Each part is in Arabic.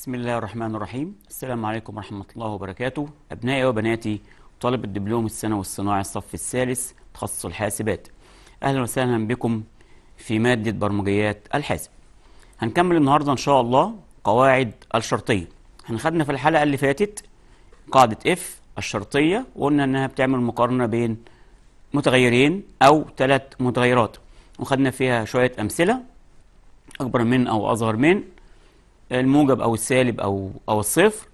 بسم الله الرحمن الرحيم السلام عليكم ورحمة الله وبركاته أبنائي وبناتي طالب الدبلوم الثانوي الصناعي الصف الثالث تخصص الحاسبات أهلا وسهلا بكم في مادة برمجيات الحاسب هنكمل النهاردة إن شاء الله قواعد الشرطية هنخدنا في الحلقة اللي فاتت قاعدة اف الشرطية وقلنا إنها بتعمل مقارنة بين متغيرين أو ثلاث متغيرات وخدنا فيها شوية أمثلة أكبر من أو أصغر من الموجب او السالب او او الصفر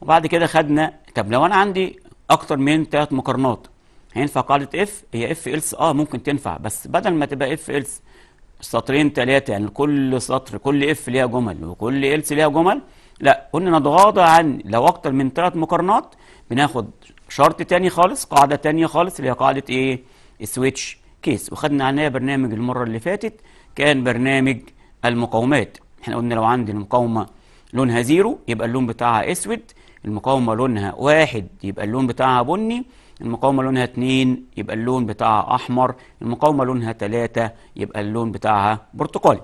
وبعد كده خدنا طب لو انا عندي اكتر من ثلاث مقارنات هينفع قاعده اف هي اف الس اه ممكن تنفع بس بدل ما تبقى اف الس سطرين ثلاثه يعني كل سطر كل اف ليها جمل وكل الس ليها جمل لا قلنا نتغاضى عن لو اكتر من ثلاث مقارنات بناخد شرط تاني خالص قاعده تانيه خالص اللي هي قاعده ايه سويتش كيس وخدنا عليها برنامج المره اللي فاتت كان برنامج المقاومات احنا قلنا لو عندي المقاومة لونها زيرو يبقى اللون بتاعها اسود المقاومة لونها واحد يبقى اللون بتاعها بني المقاومة لونها اتنين يبقى اللون بتاعها أحمر المقاومة لونها تلاتة يبقى اللون بتاعها برتقالي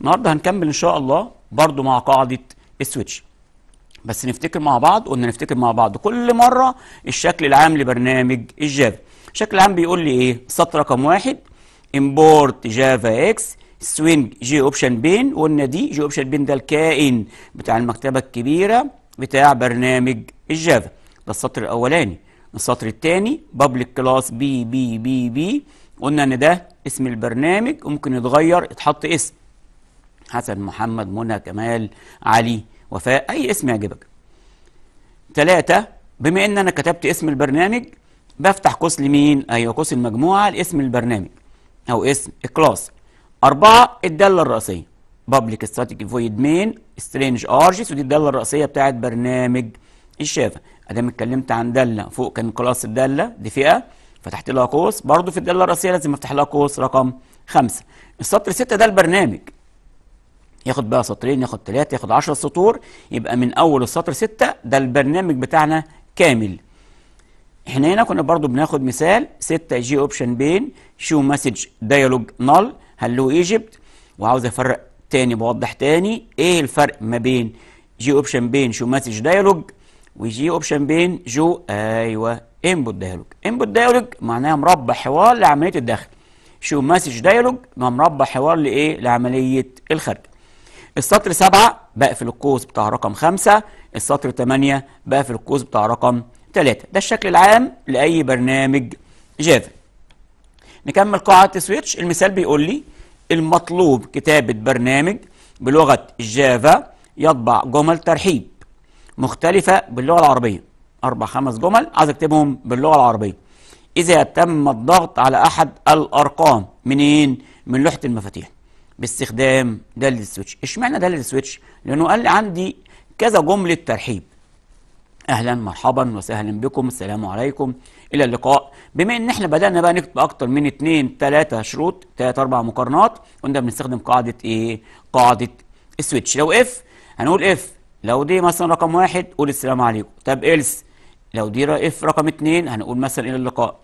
النهاردة هنكمل إن شاء الله برضو مع قاعدة السويتش بس نفتكر مع بعض قلنا نفتكر مع بعض كل مرة الشكل العام لبرنامج الجافا الشكل العام بيقول لي إيه سطر رقم واحد import java x سوينج جي اوبشن بين قلنا دي جي اوبشن بين ده الكائن بتاع المكتبه الكبيره بتاع برنامج الجافا ده السطر الاولاني السطر الثاني بابليك كلاس بي بي بي بي قلنا ان ده اسم البرنامج وممكن يتغير يتحط اسم حسن محمد منى كمال علي وفاء اي اسم يعجبك ثلاثة بما ان انا كتبت اسم البرنامج بفتح قوس لمين ايوه قوس المجموعه لاسم البرنامج او اسم الكلاس أربعة الدالة الرئيسية بابليك ستاتيك فويد مين سترينج ارجس ودي الدالة الرئيسية بتاعت برنامج الشافة أدام اتكلمت عن دالة فوق كان كلاس الدالة دي فئة فتحت لها قوس برضو في الدالة الرئيسية لازم أفتح لها قوس رقم خمسة السطر ستة ده البرنامج ياخد بقى سطرين ياخد ثلاثة ياخد عشرة سطور يبقى من أول السطر ستة ده البرنامج بتاعنا كامل احنا هنا كنا برضو بناخد مثال 6 جي اوبشن بين شو مسج دايلوج نال هلو ايجيبت وعاوز افرق تاني بوضح تاني ايه الفرق ما بين جي اوبشن بين شو مسج دايلوج وجي اوبشن بين جو ايوه انبوت دايلوج انبوت دايلوج معناها مربع حوار لعمليه الدخل شو مسج دايلوج مربع حوار لايه لعمليه الخرج السطر سبعة بقى في القوس بتاع رقم خمسة السطر تمانية بقى في القوس بتاع رقم تلاتة ده الشكل العام لأي برنامج جافا نكمل قاعدة سويتش المثال بيقول لي المطلوب كتابة برنامج بلغة جافا يطبع جمل ترحيب مختلفة باللغة العربية أربع خمس جمل عايز أكتبهم باللغة العربية إذا تم الضغط على أحد الأرقام منين؟ من لوحة المفاتيح باستخدام دال السويتش اشمعنى دال السويتش؟ لأنه قال لي عندي كذا جملة ترحيب اهلا مرحبا وسهلا بكم السلام عليكم الى اللقاء بما ان احنا بدانا بقى نكتب اكتر من اثنين ثلاثه شروط ثلاث اربع مقارنات قلنا بنستخدم قاعده ايه قاعده السويتش لو اف هنقول اف لو دي مثلا رقم واحد قول السلام عليكم طب إلس لو دي اف رقم اتنين هنقول مثلا إلى اللقاء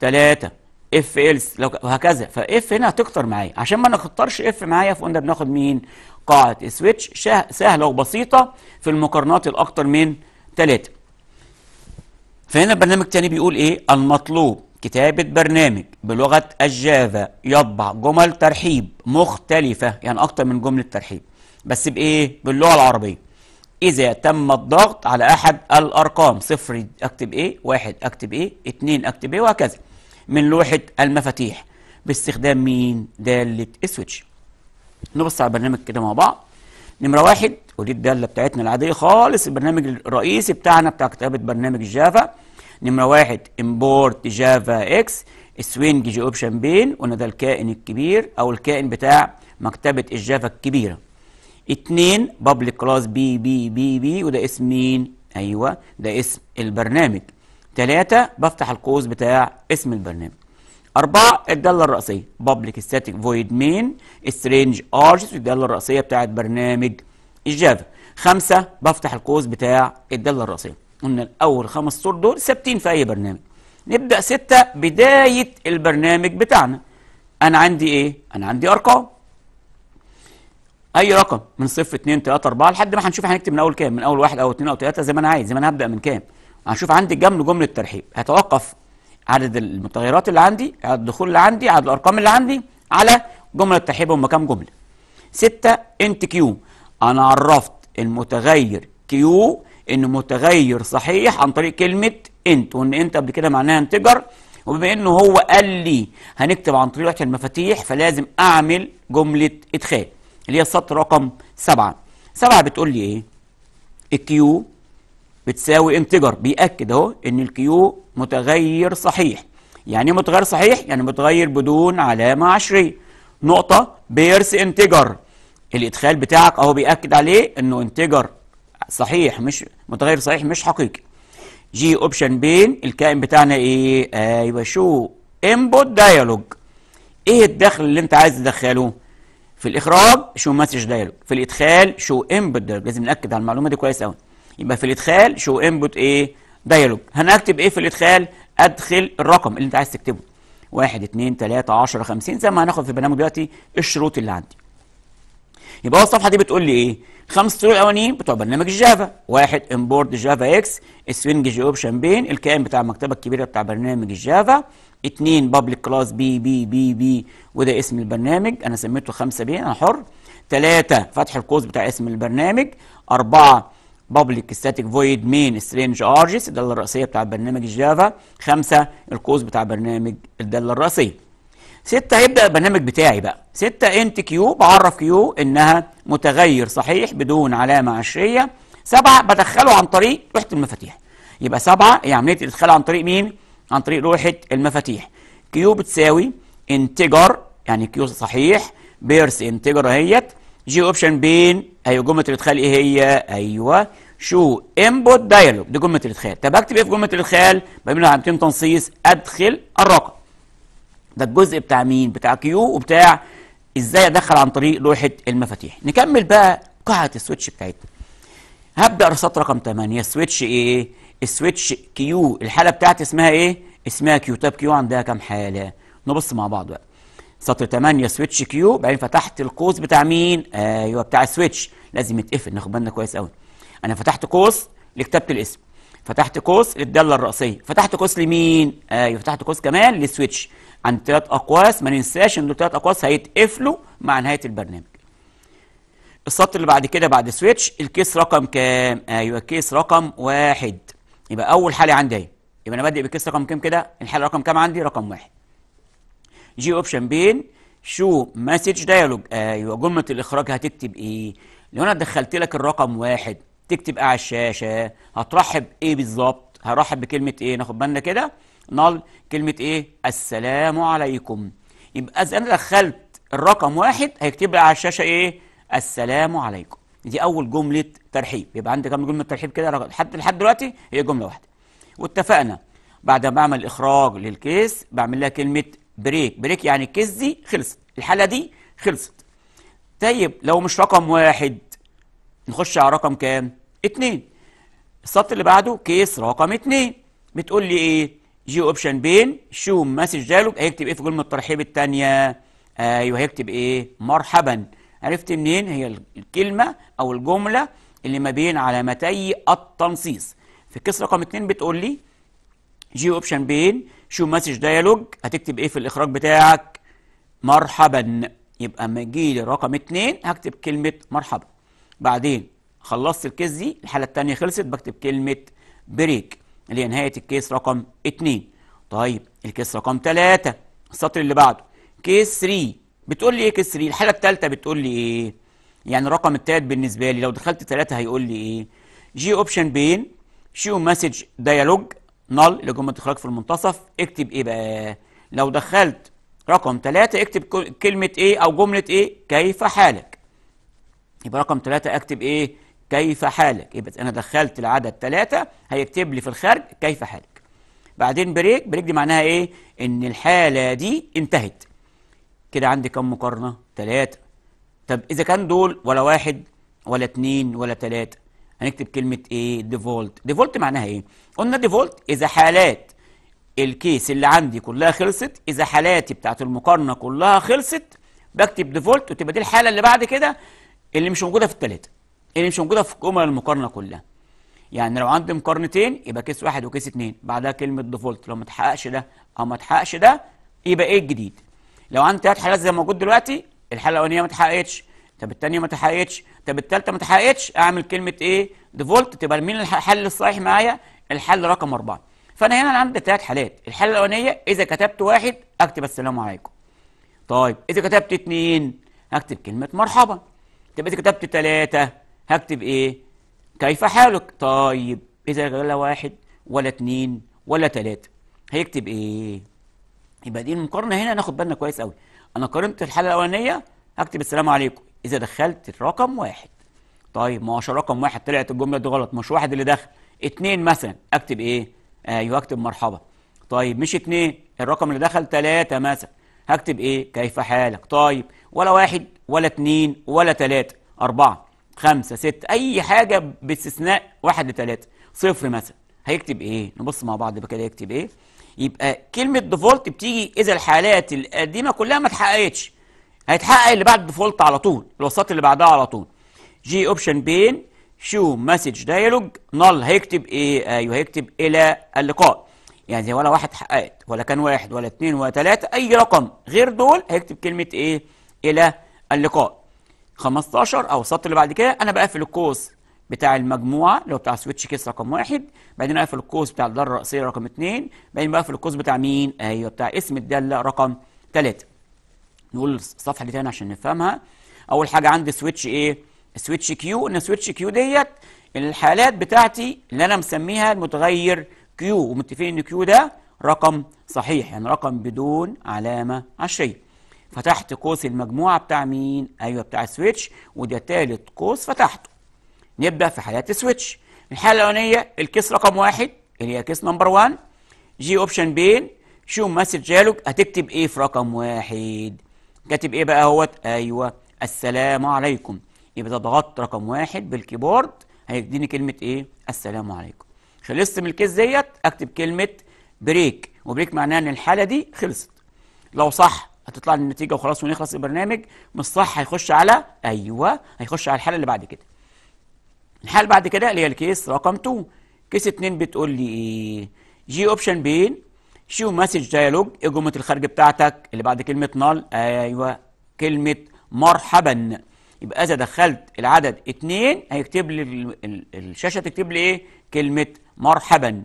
تلاتة اف إلس لو وهكذا فاف هنا هتكتر معايا عشان ما نكترش اف معايا فقلنا بناخد مين قاعدة السويتش سهلة وبسيطة في المقارنات الأكتر من ثلاثة فهنا البرنامج الثاني بيقول ايه المطلوب كتابة برنامج بلغة الجافا يطبع جمل ترحيب مختلفة يعني أكتر من جملة ترحيب بس بإيه؟ باللغة العربية إذا تم الضغط على أحد الأرقام صفر أكتب إيه؟ واحد أكتب إيه؟ اتنين أكتب إيه؟ وهكذا من لوحة المفاتيح باستخدام مين؟ دالة السويتش نبص على البرنامج كده مع بعض نمرة واحد ودي الدالة بتاعتنا العادية خالص البرنامج الرئيسي بتاعنا بتاع كتابة برنامج جافا نمرة واحد import جافا اكس السوينج جي اوبشن بين وانا ده الكائن الكبير او الكائن بتاع مكتبة الجافا الكبيرة اتنين بابليك كلاس بي بي بي بي وده اسم مين؟ ايوه ده اسم البرنامج تلاتة بفتح القوس بتاع اسم البرنامج أربعة الدالة الرئيسية public static void main strange arches الدالة الرئيسية بتاعة برنامج الجافا خمسة بفتح القوس بتاع الدالة الرئيسية قلنا الأول خمس سطور دول ثابتين في أي برنامج نبدأ ستة بداية البرنامج بتاعنا أنا عندي إيه؟ أنا عندي أرقام أي رقم من صفر اتنين تلاتة أربعة لحد ما هنشوف هنكتب من أول كام من أول واحد أو اتنين أو تلاتة زي ما أنا عايز زي ما أنا هبدأ من كام هنشوف عندي الجمل جملة ترحيب هتوقف عدد المتغيرات اللي عندي عدد الدخول اللي عندي عدد الارقام اللي عندي على جمله تحيبهم هم جمله 6 انت كيو انا عرفت المتغير كيو انه متغير صحيح عن طريق كلمه انت وان انت قبل كده معناها انتجر وبما انه هو قال لي هنكتب عن طريق لوحه المفاتيح فلازم اعمل جمله ادخال اللي هي السطر رقم سبعة سبعة بتقول لي ايه الكيو بتساوي انتجر بيأكد اهو ان الكيو متغير صحيح يعني ايه متغير صحيح يعني متغير بدون علامه عشريه نقطه بيرس انتجر الادخال بتاعك اهو بيأكد عليه انه انتجر صحيح مش متغير صحيح مش حقيقي جي اوبشن بين الكائن بتاعنا ايه ايوه شو انبوت دايالوج ايه الدخل اللي انت عايز تدخله في الاخراج شو مسج دايالوج في الادخال شو انبوت دايالوج لازم ناكد على المعلومه دي كويس قوي يبقى في الادخال شو انبوت ايه دايلوج هنكتب ايه في الادخال ادخل الرقم اللي انت عايز تكتبه 1 2 3 10 50 زي ما هناخد في البرنامج دلوقتي الشروط اللي عندي يبقى هو الصفحه دي بتقول لي ايه خمس طرق الاولانيين بتوع برنامج الجافا واحد امبورت جافا اكس السوينج جي اوبشن بين الكائن بتاع المكتبه الكبيره بتاع برنامج الجافا اثنين بابليك كلاس بي بي بي بي وده اسم البرنامج انا سميته خمسه بي انا حر ثلاثة فتح القوس بتاع اسم البرنامج أربعة public static void main سترينج ارجس الداله الرئيسيه بتاع برنامج الجافا خمسه القوس بتاع برنامج الداله الرئيسيه ستة هيبدأ البرنامج بتاعي بقى ستة انت كيو بعرف كيو انها متغير صحيح بدون علامة عشرية سبعة بدخله عن طريق لوحة المفاتيح يبقى سبعة هي يعني عملية الإدخال عن طريق مين؟ عن طريق لوحة المفاتيح كيو بتساوي انتجر يعني كيو صحيح بيرس انتجر اهيت جي اوبشن بين ايوه جمله الادخال ايه هي ايوه شو انبوت دايلوج دي جمله الادخال طب اكتب ايه في جمله الادخال بعمل علامتين تنصيص ادخل الرقم ده الجزء بتاع مين بتاع كيو وبتاع ازاي ادخل عن طريق لوحه المفاتيح نكمل بقى قاعه السويتش بتاعتنا هبدا رصاد رقم 8 سويتش ايه السويتش كيو الحاله بتاعتي اسمها ايه اسمها كيو طب كيو عندها كام حاله نبص مع بعض بقى سطر 8 سويتش كيو بعدين فتحت القوس بتاع مين ايوه بتاع السويتش لازم يتقفل ناخد بالنا كويس قوي انا فتحت قوس لكتابه الاسم فتحت قوس للداله الرئيسيه فتحت قوس لمين ايوه فتحت قوس كمان للسويتش عن ثلاث اقواس ما ننساش ان دول ثلاث اقواس هيتقفلوا مع نهايه البرنامج السطر اللي بعد كده بعد سويتش الكيس رقم كام ايوه كيس رقم واحد يبقى اول حاله عندي اهي يبقى انا بادئ بكيس رقم كام كده الحاله رقم كام عندي رقم واحد جي اوبشن بين شو مسج دايالوج ايوه جمله الاخراج هتكتب ايه لو انا دخلت لك الرقم واحد تكتب على الشاشه هترحب ايه بالظبط هرحب بكلمه ايه ناخد بالنا كده نال كلمه ايه السلام عليكم يبقى اذا انا دخلت الرقم واحد هيكتب لي على الشاشه ايه السلام عليكم دي اول جمله ترحيب يبقى عندي كام جمله ترحيب كده لحد لحد دلوقتي هي جمله واحده واتفقنا بعد ما بعمل اخراج للكيس بعمل لها كلمه بريك بريك يعني الكيس دي خلصت الحاله دي خلصت طيب لو مش رقم واحد نخش على رقم كام اتنين السطر اللي بعده كيس رقم 2 بتقول لي ايه جي اوبشن بين شو مسج جاله هيكتب ايه في كلمه الترحيب الثانيه ايوه هيكتب ايه مرحبا عرفت منين هي الكلمه او الجمله اللي ما بين علامتي التنصيص في الكيس رقم 2 بتقول لي جي اوبشن بين شو مسج ديالوج هتكتب ايه في الاخراج بتاعك مرحبا يبقى اما اجي لرقم 2 هكتب كلمه مرحبا بعدين خلصت الكيس دي الحاله الثانيه خلصت بكتب كلمه بريك اللي هي نهايه الكيس رقم 2 طيب الكيس رقم 3 السطر اللي بعده كيس 3 بتقول لي ايه كيس 3 الحاله الثالثه بتقول لي ايه يعني الرقم الثالث بالنسبه لي لو دخلت 3 هيقول لي ايه جي اوبشن بين شو مسج ديالوج نل اللي جمله اخراج في المنتصف اكتب ايه بقى لو دخلت رقم 3 اكتب كلمه ايه او جمله ايه كيف حالك يبقى رقم 3 اكتب ايه كيف حالك يبقى إيه انا دخلت العدد ثلاثة هيكتب لي في الخارج كيف حالك بعدين بريك بريك دي معناها ايه ان الحالة دي انتهت كده عندي كم مقارنة ثلاثة طب اذا كان دول ولا واحد ولا اتنين ولا ثلاثة هنكتب كلمة ايه ديفولت ديفولت معناها ايه قلنا ديفولت اذا حالات الكيس اللي عندي كلها خلصت اذا حالاتي بتاعت المقارنة كلها خلصت بكتب ديفولت وتبقى دي الحالة اللي بعد كده اللي مش موجودة في الثلاثة اللي يعني مش موجوده في جمل المقارنه كلها يعني لو عندي مقارنتين يبقى كيس واحد وكيس اثنين، بعدها كلمه ديفولت لو ما اتحققش ده او ما اتحققش ده يبقى ايه الجديد لو عندي ثلاث حالات زي ما موجود دلوقتي الحاله الاولانيه ما اتحققتش طب الثانيه ما اتحققتش طب الثالثه ما اتحققتش اعمل كلمه ايه ديفولت تبقى مين الحل الصحيح معايا الحل رقم أربعة فانا هنا عندي ثلاث حالات الحاله الاولانيه اذا كتبت واحد اكتب السلام عليكم طيب اذا كتبت اثنين هكتب كلمه مرحبا طب اذا كتبت ثلاثه هكتب ايه كيف حالك طيب اذا لا واحد ولا اتنين ولا تلاتة هيكتب ايه يبقى دي المقارنه هنا ناخد بالنا كويس قوي انا قارنت الحاله الاولانيه هكتب السلام عليكم اذا دخلت الرقم واحد طيب ما هو رقم واحد طلعت الجمله دي غلط مش واحد اللي دخل اتنين مثلا اكتب ايه ايوه اكتب مرحبا طيب مش اتنين الرقم اللي دخل تلاتة مثلا هكتب ايه كيف حالك طيب ولا واحد ولا اتنين ولا تلاتة اربعه خمسة ستة أي حاجة باستثناء واحد لتلاتة صفر مثلا هيكتب إيه؟ نبص مع بعض كده يكتب إيه؟ يبقى كلمة ديفولت بتيجي إذا الحالات القديمة كلها ما اتحققتش هيتحقق اللي بعد ديفولت على طول الوسط اللي بعدها على طول جي أوبشن بين شو مسج دايلوج نل هيكتب إيه؟ أيوه هيكتب إلى اللقاء يعني ولا واحد حققت ولا كان واحد ولا اثنين ولا ثلاثة أي رقم غير دول هيكتب كلمة إيه؟ إلى اللقاء 15 او السطر اللي بعد كده انا بقفل القوس بتاع المجموعه اللي هو بتاع سويتش كيس رقم واحد بعدين اقفل القوس بتاع الداله الرئيسيه رقم اثنين بعدين بقفل القوس بتاع مين؟ ايوه بتاع اسم الداله رقم ثلاثه. نقول الصفحه دي تاني عشان نفهمها. اول حاجه عندي سويتش ايه؟ سويتش كيو ان سويتش كيو ديت الحالات بتاعتي اللي انا مسميها المتغير كيو ومتفقين ان كيو ده رقم صحيح يعني رقم بدون علامه عشريه. فتحت قوس المجموعة بتاع مين؟ أيوة بتاع السويتش وده تالت قوس فتحته نبدأ في حالات السويتش الحالة الأولانية الكيس رقم واحد اللي هي كيس نمبر 1 جي أوبشن بين شو مسج جالوج هتكتب إيه في رقم واحد؟ كاتب إيه بقى اهوت؟ أيوة السلام عليكم يبقى إذا ضغطت رقم واحد بالكيبورد هيديني كلمة إيه؟ السلام عليكم خلصت من الكيس ديت أكتب كلمة بريك وبريك معناها إن الحالة دي خلصت لو صح هتطلع لي النتيجه وخلاص ونخلص البرنامج مش صح هيخش على ايوه هيخش على الحاله اللي بعد كده الحاله اللي بعد كده اللي هي الكيس رقم 2 كيس 2 بتقول لي ايه جي اوبشن بين شو مسج ديالوج الجمله الخارج بتاعتك اللي بعد كلمه نال ايوه كلمه مرحبا يبقى اذا دخلت العدد 2 هيكتب لي الشاشه تكتب لي ايه كلمه مرحبا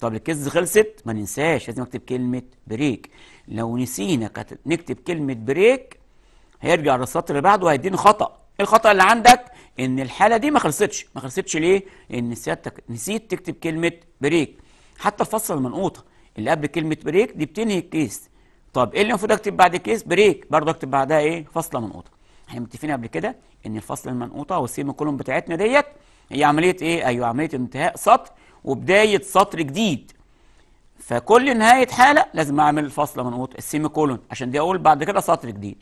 طب الكيس خلصت ما ننساش لازم اكتب كلمه بريك لو نسينا نكتب كلمة بريك هيرجع للسطر اللي بعده هيديني خطأ الخطأ اللي عندك إن الحالة دي ما خلصتش ما خلصتش ليه؟ لأن سيادتك نسيت تكتب كلمة بريك حتى الفصل المنقوطة اللي قبل كلمة بريك دي بتنهي الكيس طب ايه اللي المفروض اكتب بعد الكيس بريك برضه اكتب بعدها ايه فصلة منقوطه احنا متفقين قبل كده ان الفصلة المنقوطه والسيمي كولوم بتاعتنا ديت هي عمليه ايه ايوه عمليه انتهاء سطر وبدايه سطر جديد فكل نهايه حاله لازم اعمل فاصله من نقطه السيمي كولون عشان دي اقول بعد كده سطر جديد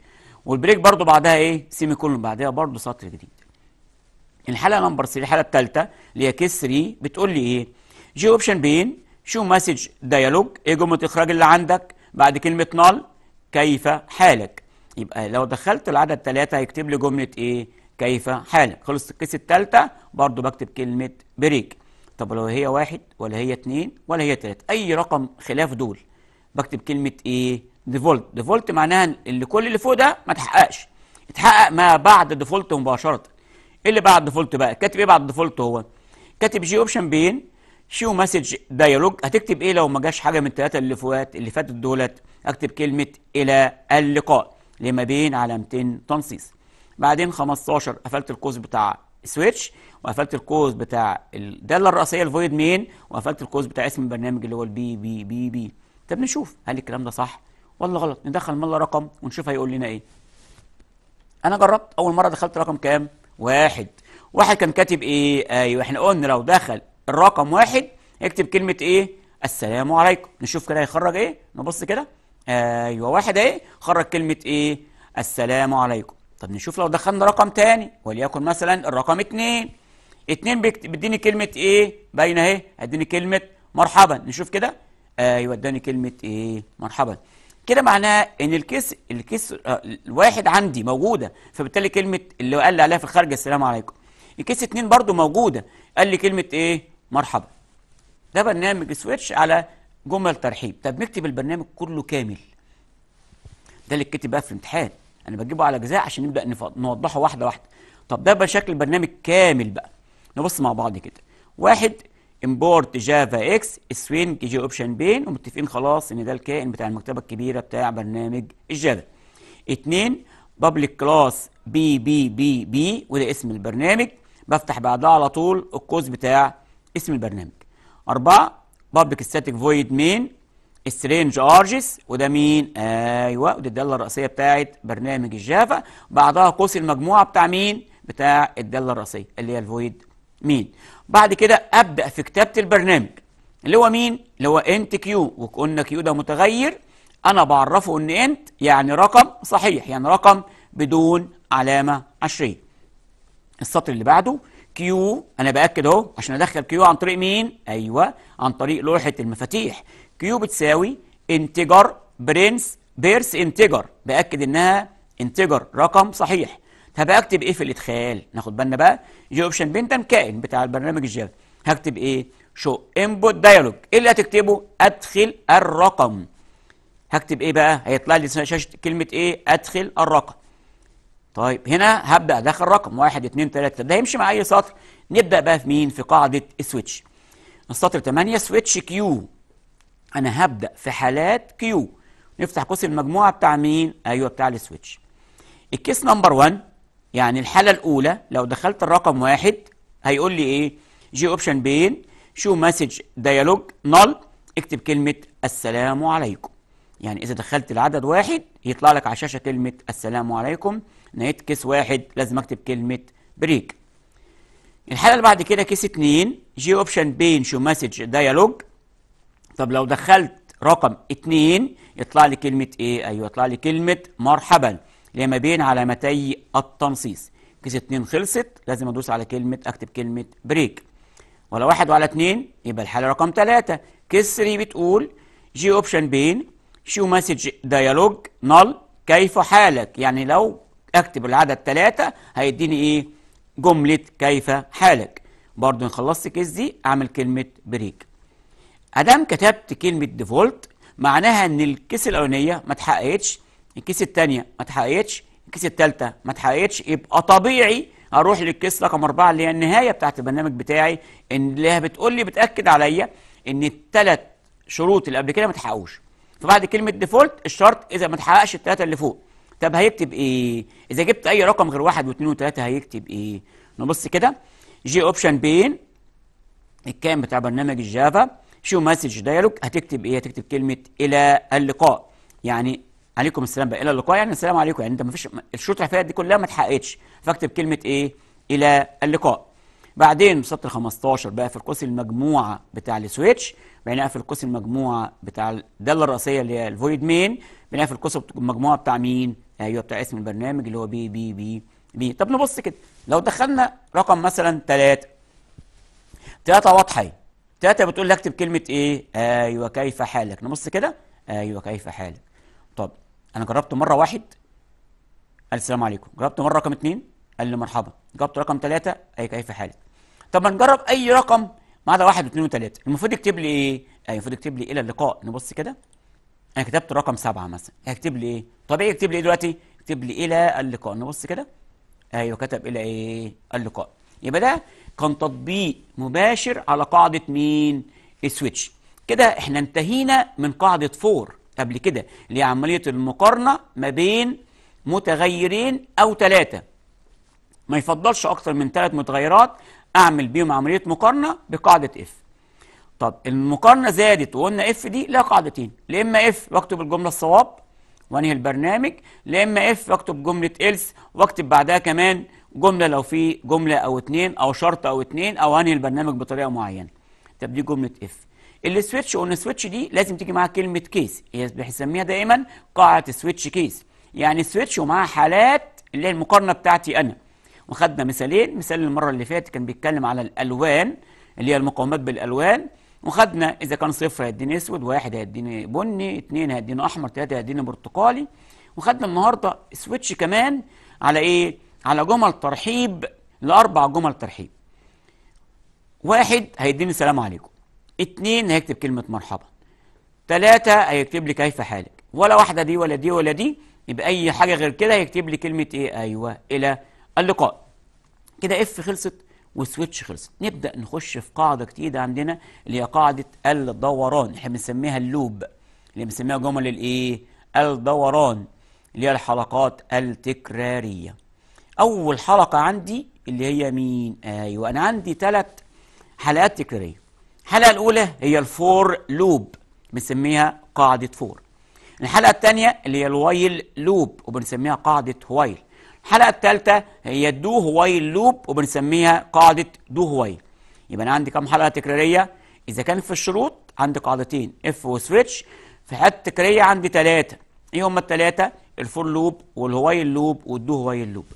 والبريك برضو بعدها ايه سيمي كولون بعدها برضو سطر جديد الحاله نمبر 3 الحاله الثالثه اللي هي كيس 3 بتقول لي ايه جي اوبشن بين شو مسج ديالوج ايه جمله الاخراج اللي عندك بعد كلمه نال كيف حالك يبقى لو دخلت العدد ثلاثه هيكتب لي جمله ايه كيف حالك خلصت الكيس الثالثه برضو بكتب كلمه بريك طب لو هي واحد ولا هي اتنين ولا هي تلاتة أي رقم خلاف دول بكتب كلمة إيه ديفولت ديفولت معناها اللي كل اللي فوق ده ما تحققش اتحقق ما بعد ديفولت مباشرة ايه اللي بعد ديفولت بقى كاتب ايه بعد ديفولت هو كاتب جي اوبشن بين شو مسج دايلوج هتكتب ايه لو ما جاش حاجه من الثلاثه اللي فوقات اللي فاتت دولت اكتب كلمه الى اللقاء لما بين علامتين تنصيص بعدين 15 قفلت القوس بتاع سويتش وقفلت الكوز بتاع الداله الرئيسيه الفويد مين وقفلت الكوز بتاع اسم البرنامج اللي هو البي بي بي بي طب نشوف هل الكلام ده صح ولا غلط ندخل مره رقم ونشوف هيقول لنا ايه انا جربت اول مره دخلت رقم كام واحد واحد كان كاتب ايه ايوه احنا قلنا لو دخل الرقم واحد اكتب كلمه ايه السلام عليكم نشوف كده هيخرج ايه نبص كده ايوه واحد اهي خرج كلمه ايه السلام عليكم طب نشوف لو دخلنا رقم تاني وليكن مثلا الرقم 2 2 بيديني كلمه ايه باينه اهي اديني كلمه مرحبا نشوف كده ايوه اداني كلمه ايه مرحبا كده معناه ان الكيس الكيس آه، الواحد عندي موجوده فبالتالي كلمه اللي قال لي عليها في الخارج السلام عليكم الكيس اتنين برضو موجوده قال لي كلمه ايه مرحبا ده برنامج سويتش على جمل ترحيب طب نكتب البرنامج كله كامل ده اللي اتكتب بقى في الامتحان انا بجيبه على اجزاء عشان نبدا نوضحه واحده واحده طب ده بشكل برنامج كامل بقى نبص مع بعض كده واحد امبورت جافا اكس سوينج جي اوبشن بين ومتفقين خلاص ان ده الكائن بتاع المكتبه الكبيره بتاع برنامج الجافا اتنين بابليك كلاس بي بي بي بي وده اسم البرنامج بفتح بعدها على طول القوس بتاع اسم البرنامج أربعة بابليك ستاتيك فويد مين سترينج ارجس وده مين ايوه ودي الداله الرئيسيه بتاعت برنامج الجافا بعدها قوس المجموعه بتاع مين بتاع الداله الرئيسيه اللي هي الفويد مين بعد كده ابدا في كتابه البرنامج اللي هو مين اللي هو انت كيو وقلنا كيو ده متغير انا بعرفه ان انت يعني رقم صحيح يعني رقم بدون علامه عشريه السطر اللي بعده كيو انا باكد اهو عشان ادخل كيو عن طريق مين ايوه عن طريق لوحه المفاتيح كيو بتساوي انتجر برنس بيرس انتجر باكد انها انتجر رقم صحيح طب اكتب ايه في الادخال ناخد بالنا بقى دي اوبشن بنتن كائن بتاع البرنامج الجافا هكتب ايه شو انبوت دايلوج ايه اللي هتكتبه ادخل الرقم هكتب ايه بقى هيطلع لي شاشه كلمه ايه ادخل الرقم طيب هنا هبدا ادخل رقم 1 2 3 ده هيمشي مع اي سطر نبدا بقى في مين في قاعده السويتش السطر 8 سويتش كيو انا هبدا في حالات كيو نفتح قوس المجموعه بتاع مين ايوه بتاع السويتش الكيس نمبر 1 يعني الحاله الاولى لو دخلت الرقم واحد هيقول لي ايه جي اوبشن بين شو مسج ديالوج نل اكتب كلمه السلام عليكم يعني اذا دخلت العدد واحد يطلع لك على الشاشه كلمه السلام عليكم نهايه كيس واحد لازم اكتب كلمه بريك الحاله اللي بعد كده كيس 2 جي اوبشن بين شو مسج ديالوج طب لو دخلت رقم اتنين يطلع لي كلمة ايه؟ ايوه يطلع لي كلمة مرحبا اللي ما بين علامتي التنصيص كيس اتنين خلصت لازم ادوس على كلمة اكتب كلمة بريك ولا واحد وعلى اتنين يبقى الحالة رقم تلاتة كيس 3 بتقول جي اوبشن بين شو مسج ديالوج نل كيف حالك يعني لو اكتب العدد تلاتة هيديني ايه؟ جملة كيف حالك برضه خلصت كيس دي اعمل كلمة بريك ادام كتبت كلمه ديفولت معناها ان الكيس الاولانيه ما اتحققتش الكيس الثانيه ما اتحققتش الكيس الثالثه ما اتحققتش يبقى طبيعي اروح للكيس رقم أربعة اللي هي النهايه بتاعت البرنامج بتاعي اللي بتقول لي بتاكد عليا ان الثلاث شروط اللي قبل كده ما اتحققوش فبعد كلمه ديفولت الشرط اذا ما اتحققش الثلاثه اللي فوق طب هيكتب ايه اذا جبت اي رقم غير واحد واثنين وثلاثه هيكتب ايه نبص كده جي اوبشن بين الكام بتاع برنامج الجافا شو مسج دايلوج هتكتب ايه هتكتب كلمه الى اللقاء يعني عليكم السلام بقى الى اللقاء يعني السلام عليكم يعني انت ما فيش الشروط الحرفيه دي كلها ما اتحققتش فاكتب كلمه ايه الى اللقاء بعدين في سطر 15 بقى في القوس المجموعه بتاع السويتش بنلاقي اقفل القوس المجموعه بتاع الداله الرئيسيه اللي هي الفويد مين بنلاقي في القوس المجموعه بتاع مين ايوه بتاع اسم البرنامج اللي هو بي بي بي بي طب نبص كده لو دخلنا رقم مثلا 3 3 واضحه تاتا بتقول لي اكتب كلمة ايه؟ ايوه كيف حالك؟ نبص كده ايوه كيف حالك؟ طب انا جربت مرة واحد قال السلام عليكم، جربت مرة رقم اتنين قال لي مرحبا، جربت رقم ثلاثة اي أيوة كيف حالك؟ طب ما نجرب اي رقم ما عدا واحد واثنين وثلاثة، المفروض يكتب لي ايه؟ أيوة، المفروض يكتب لي الى اللقاء نبص كده انا كتبت رقم سبعة مثلا هيكتب يعني لي ايه؟ طبيعي يكتب لي ايه دلوقتي؟ يكتب لي الى اللقاء نبص كده ايوه كتب الى ايه؟ اللقاء يبقى ده كان تطبيق مباشر على قاعدة مين؟ السويتش كده احنا انتهينا من قاعدة فور قبل كده اللي هي عملية المقارنة ما بين متغيرين أو ثلاثة ما يفضلش أكثر من ثلاث متغيرات أعمل بيهم عملية مقارنة بقاعدة اف طب المقارنة زادت وقلنا اف دي لها قاعدتين لا إما اف واكتب الجملة الصواب وانهي البرنامج لا إما اف واكتب جملة إلس واكتب بعدها كمان جمله لو في جمله او اتنين او شرط او اتنين او هنهي البرنامج بطريقه معينه طب دي جمله اف السويتش اون سويتش دي لازم تيجي معاها كلمه كيس بنسميها دائما قاعه سويتش كيس يعني سويتش ومعاها حالات اللي هي المقارنه بتاعتي انا وخدنا مثالين مثال المره اللي فاتت كان بيتكلم على الالوان اللي هي المقاومات بالالوان وخدنا اذا كان صفر هيديني اسود واحد هيديني بني اتنين هيديني احمر تلاته هيديني برتقالي وخدنا النهارده سويتش كمان على ايه على جمل ترحيب لأربع جمل ترحيب واحد هيديني السلام عليكم اتنين هيكتب كلمة مرحبا تلاتة هيكتب لي كيف حالك ولا واحدة دي ولا دي ولا دي يبقى أي حاجة غير كده هيكتب لي كلمة إيه أيوه إلى اللقاء كده اف خلصت والسويتش خلصت نبدأ نخش في قاعدة جديدة عندنا اللي هي قاعدة الدوران احنا بنسميها اللوب اللي بنسميها جمل الإيه الدوران اللي هي الحلقات التكرارية أول حلقة عندي اللي هي مين؟ أيوة أنا عندي ثلاث حلقات تكرارية الحلقة الأولى هي الفور لوب بنسميها قاعدة فور الحلقة الثانية اللي هي الوايل لوب وبنسميها قاعدة وايل الحلقة الثالثة هي الدو وايل لوب وبنسميها قاعدة دو وايل يبقى أنا عندي كام حلقة تكرارية إذا كان في الشروط عندي قاعدتين اف وسويتش في حته التكرارية عندي ثلاثة إيه هما الثلاثة؟ الفور لوب والهوايل لوب والدو هوايل لوب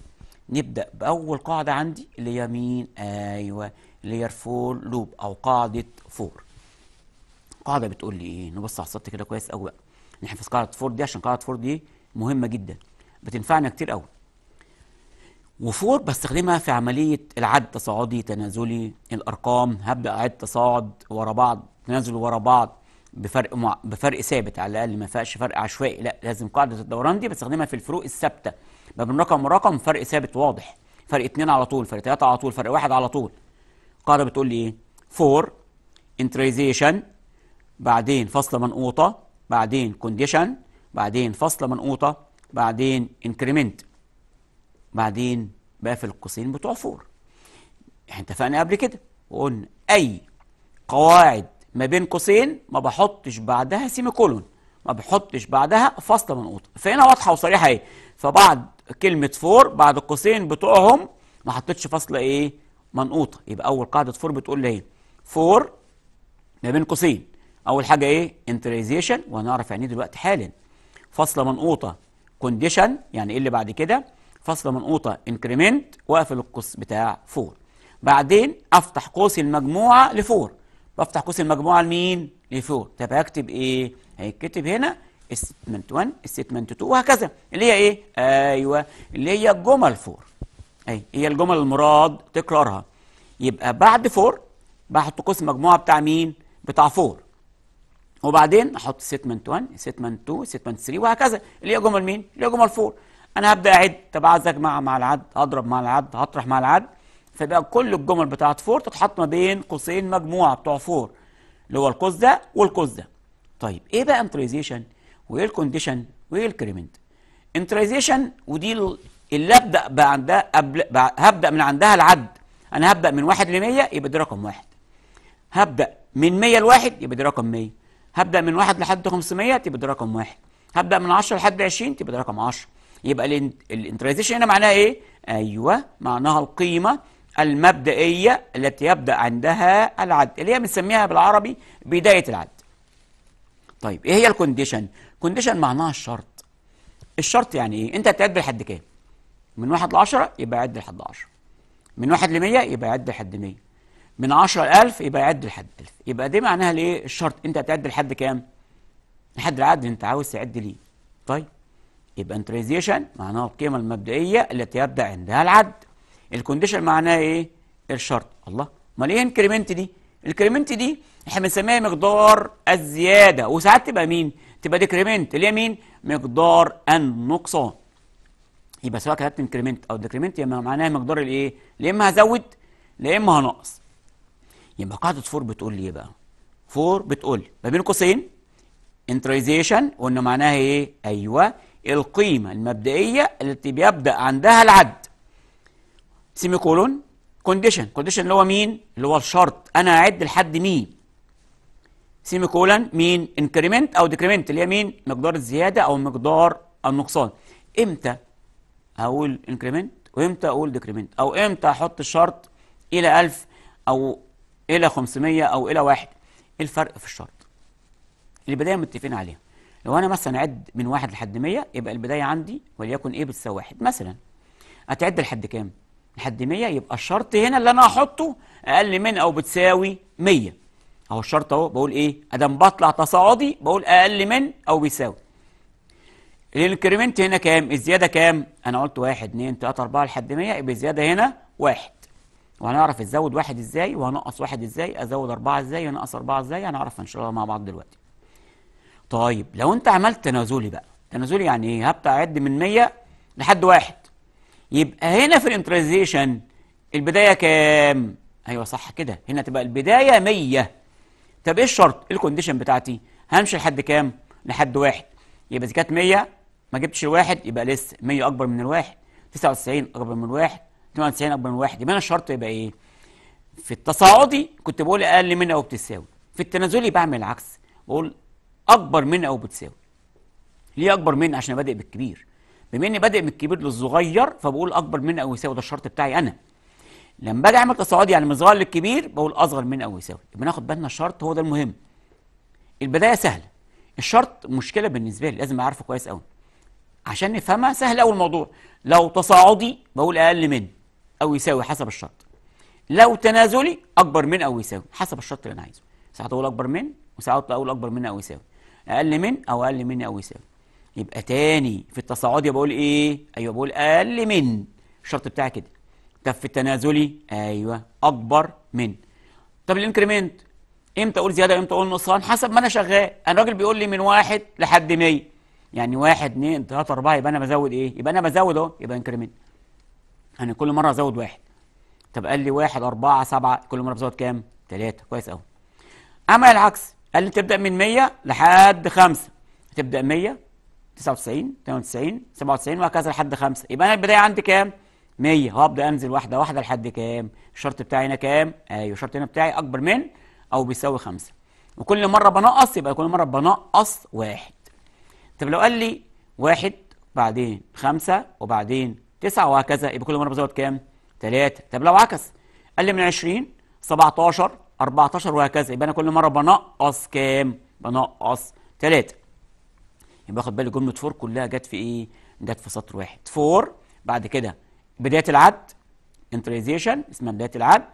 نبدأ بأول قاعدة عندي اللي هي مين؟ أيوه اللي هي لوب أو قاعدة فور. قاعدة بتقول لي إيه؟ نبص على السطر كده كويس قوي بقى. نحفظ قاعدة فور دي عشان قاعدة فور دي مهمة جدا بتنفعنا كتير قوي وفور بستخدمها في عملية العد تصاعدي تنازلي الأرقام هبدأ أعد تصاعد ورا بعض تنازل ورا بعض بفرق مع... بفرق ثابت على الأقل ما فيهاش فرق عشوائي لا لازم قاعدة الدوران دي بستخدمها في الفروق الثابتة ما بين رقم ورقم فرق ثابت واضح فرق 2 على طول فرق 3 على طول فرق 1 على طول القاعده بتقول لي ايه فور انتريزيشن بعدين فاصله منقوطه بعدين كونديشن بعدين فاصله منقوطه بعدين انكريمنت بعدين بقى في القوسين بتوع فور احنا اتفقنا قبل كده وقلنا اي قواعد ما بين قوسين ما بحطش بعدها سيمي كولون ما بحطش بعدها فاصله منقوطه فهنا واضحه وصريحه ايه فبعد كلمة فور بعد القوسين بتوعهم ما حطيتش فاصلة ايه منقوطة يبقى أول قاعدة فور بتقول لي إيه؟ فور ما بين قوسين أول حاجة ايه انتريزيشن وهنعرف يعني إيه دلوقتي حالا فاصلة منقوطة كونديشن يعني ايه اللي بعد كده فاصلة منقوطة انكريمنت واقفل القوس بتاع فور بعدين افتح قوس المجموعة لفور بفتح قوس المجموعة لمين؟ لفور طب هكتب ايه؟ هيتكتب هنا statement 1 statement 2 وهكذا اللي هي ايه ايوه اللي هي الجمل 4 اي هي الجمل المراد تكرارها يبقى بعد 4 بحط قوس مجموعه بتاع مين بتاع 4 وبعدين احط ستمنت 1 ستمنت 2 ستمنت 3 وهكذا اللي هي جمل مين اللي هي جمل 4 انا هبدا اعد طب عايز اجمع مع العد اضرب مع العد هطرح مع العد فبقى كل الجمل بتاعت 4 تتحط ما بين قوسين مجموعه بتوع 4 اللي هو القوس ده والقوس ده طيب ايه بقى انتريزيشن وايه الكونديشن وايه الكريمنت انترايزيشن ودي اللي ابدا بقى عندها قبل هبدا من عندها العد انا هبدا من 1 ل 100 يبقى دي رقم واحد هبدا من 100 لواحد يبقى دي رقم 100 هبدا من واحد لحد 500 تبقى دي رقم واحد هبدا من 10 لحد 20 تبقى دي رقم 10 يبقى الانترايزيشن هنا معناها ايه ايوه معناها القيمه المبدئيه التي يبدا عندها العد اللي هي بنسميها بالعربي بدايه العد طيب ايه هي الكونديشن كونديشن معناها الشرط الشرط يعني ايه انت تعد لحد كام من واحد لعشرة يبقى عد لحد عشرة من واحد لمية يبقى عد لحد مية من عشرة 1000 يبقى عد لحد ألف يبقى دي معناها ليه الشرط انت هتعد لحد كام لحد العدد اللي انت عاوز تعد ليه طيب يبقى انتريزيشن معناها القيمة المبدئية التي يبدأ عندها العد الكونديشن معناها ايه الشرط الله امال ايه انكريمنت دي الكريمنت دي احنا بنسميها مقدار الزياده وساعات تبقى مين تبقى ديكريمنت اللي هي مين؟ مقدار النقصان يبقى سواء كتبت انكريمنت او ديكريمنت يبقى معناها مقدار الايه؟ يا اما هزود يا اما هنقص يبقى قاعده فور بتقول لي ايه بقى؟ فور بتقول لي ما بين قوسين انترايزيشن قلنا معناها ايه؟ ايوه القيمه المبدئيه التي بيبدا عندها العد سيمي كولون كونديشن كونديشن اللي هو مين؟ اللي هو الشرط انا اعد لحد مين؟ سيمي كولن مين انكريمنت او ديكريمنت اللي هي مين مقدار الزياده او مقدار النقصان امتى هقول انكريمنت وامتى اقول ديكريمنت او امتى احط الشرط الى 1000 او الى 500 او الى 1 الفرق في الشرط البدايه متفقين عليها لو انا مثلا اعد من 1 لحد 100 يبقى البدايه عندي وليكن ايه بتساوي 1 مثلا هتعد لحد كام لحد 100 يبقى الشرط هنا اللي انا هحطه اقل من او بتساوي 100 اهو الشرط اهو بقول ايه ادام بطلع تصاعدي بقول اقل من او بيساوي الانكريمنت هنا كام الزياده كام انا قلت 1 2 3 4 لحد 100 يبقى الزياده هنا 1 وهنعرف ازود واحد ازاي وهنقص واحد ازاي ازود أربعة ازاي وانقص أربعة ازاي هنعرف ان شاء الله مع بعض دلوقتي طيب لو انت عملت تنازلي بقى تنازلي يعني ايه هبدا اعد من 100 لحد واحد يبقى هنا في الانترزيشن البدايه كام ايوه صح كده هنا تبقى البدايه 100 طب ايه الشرط إيه الكونديشن بتاعتي همشي لحد كام لحد واحد يبقى اذا كانت 100 ما جبتش الواحد يبقى لسه 100 اكبر من الواحد 99 اكبر من الواحد 98 اكبر من الواحد يبقى انا الشرط يبقى ايه في التصاعدي كنت بقول اقل من او بتساوي في التنازلي بعمل العكس بقول اكبر من او بتساوي ليه اكبر من عشان بادئ بالكبير بما اني بادئ من الكبير للصغير فبقول اكبر من او يساوي ده الشرط بتاعي انا لما باجي اعمل تصاعدي يعني من صغير للكبير بقول اصغر من او يساوي يبقى ناخد بالنا الشرط هو ده المهم البدايه سهله الشرط مشكله بالنسبه لي لازم اعرفه كويس قوي عشان نفهمها سهل قوي الموضوع لو تصاعدي بقول اقل من او يساوي حسب الشرط لو تنازلي اكبر من او يساوي حسب الشرط اللي انا عايزه ساعات اقول اكبر من وساعات اقول اكبر من او يساوي اقل من او اقل من او يساوي يبقى تاني في التصاعدي بقول ايه ايوه بقول اقل من الشرط بتاعي كده كف التنازلي ايوه اكبر من طب الانكريمنت امتى اقول زياده وامتى اقول نقصان حسب ما انا شغال انا راجل بيقول لي من واحد لحد 100 يعني واحد اثنين ثلاثه اربعه يبقى انا بزود ايه يبقى انا بزود اهو يبقى انكريمنت انا كل مره ازود واحد طب قال لي واحد اربعه سبعه كل مره بزود كام ثلاثه كويس قوي اما العكس قال لي تبدا من 100 لحد 5 تبدا 100 99 98 97 وهكذا لحد 5 يبقى انا البدايه عندي كام 100 هبدا انزل واحده واحده لحد كام الشرط بتاعي هنا كام ايوه الشرط هنا بتاعي اكبر من او بيساوي 5 وكل مره بنقص يبقى كل مره بنقص واحد طب لو قال لي واحد بعدين خمسة وبعدين تسعة وهكذا يبقى كل مرة بزود كام؟ تلاتة طب لو عكس قال لي من 20 17 14 وهكذا يبقى أنا كل مرة بنقص كام؟ بنقص تلاتة يبقى خد بالك جملة فور كلها جت في إيه؟ جت في سطر واحد فور بعد كده بدايه العد انتريزيشن اسمها بدايه العد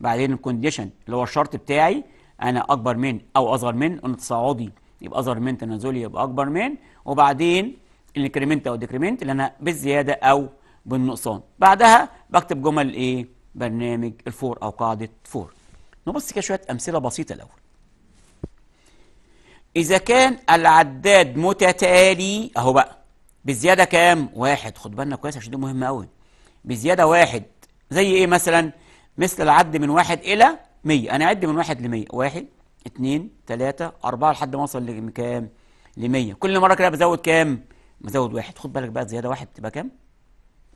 بعدين الكونديشن اللي هو الشرط بتاعي انا اكبر من او اصغر من قلنا تصاعدي يبقى اصغر من تنازلي يبقى اكبر من وبعدين الانكريمنت او ديكريمنت اللي انا بالزياده او بالنقصان بعدها بكتب جمل ايه برنامج الفور او قاعده فور نبص كده شويه امثله بسيطه الاول اذا كان العداد متتالي اهو بقى بالزياده كام واحد خد بالنا كويس عشان دي مهمه قوي بزيادة واحد زي إيه مثلا مثل العد من واحد إلى مية أنا أعد من واحد لمية واحد اتنين تلاتة أربعة لحد ما أوصل لكام لمية كل مرة كده بزود كام بزود واحد خد بالك بقى زيادة واحد تبقى كام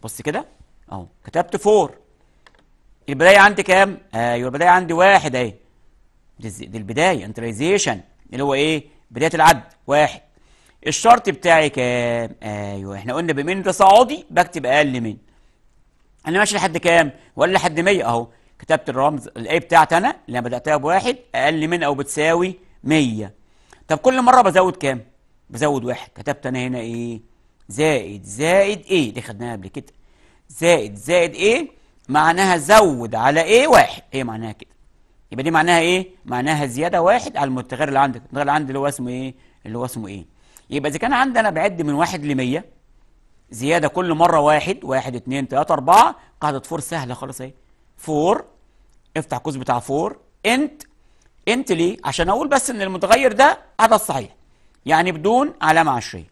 بص كده أهو كتبت فور البداية عندي كام أيوه البداية عندي واحد أهي دي, البداية انتريزيشن اللي هو إيه بداية العد واحد الشرط بتاعي كام ايوه احنا قلنا بمن تصاعدي بكتب اقل من انا ماشي لحد كام ولا لحد 100 اهو كتبت الرمز الاي بتاعتي انا اللي انا بداتها بواحد اقل من او بتساوي 100 طب كل مره بزود كام بزود واحد كتبت انا هنا ايه زائد زائد ايه دي خدناها قبل كده زائد زائد ايه معناها زود على ايه واحد ايه معناها كده يبقى دي معناها ايه معناها زياده واحد على المتغير اللي عندك المتغير اللي عندي اللي هو اسمه ايه اللي هو اسمه ايه يبقى اذا كان عندي انا بعد من واحد ل 100 زيادة كل مرة واحد واحد اثنين ثلاثة أربعة قاعدة فور سهلة خالص أهي فور افتح قوس بتاع فور انت انت ليه؟ عشان أقول بس إن المتغير ده عدد صحيح يعني بدون علامة عشرية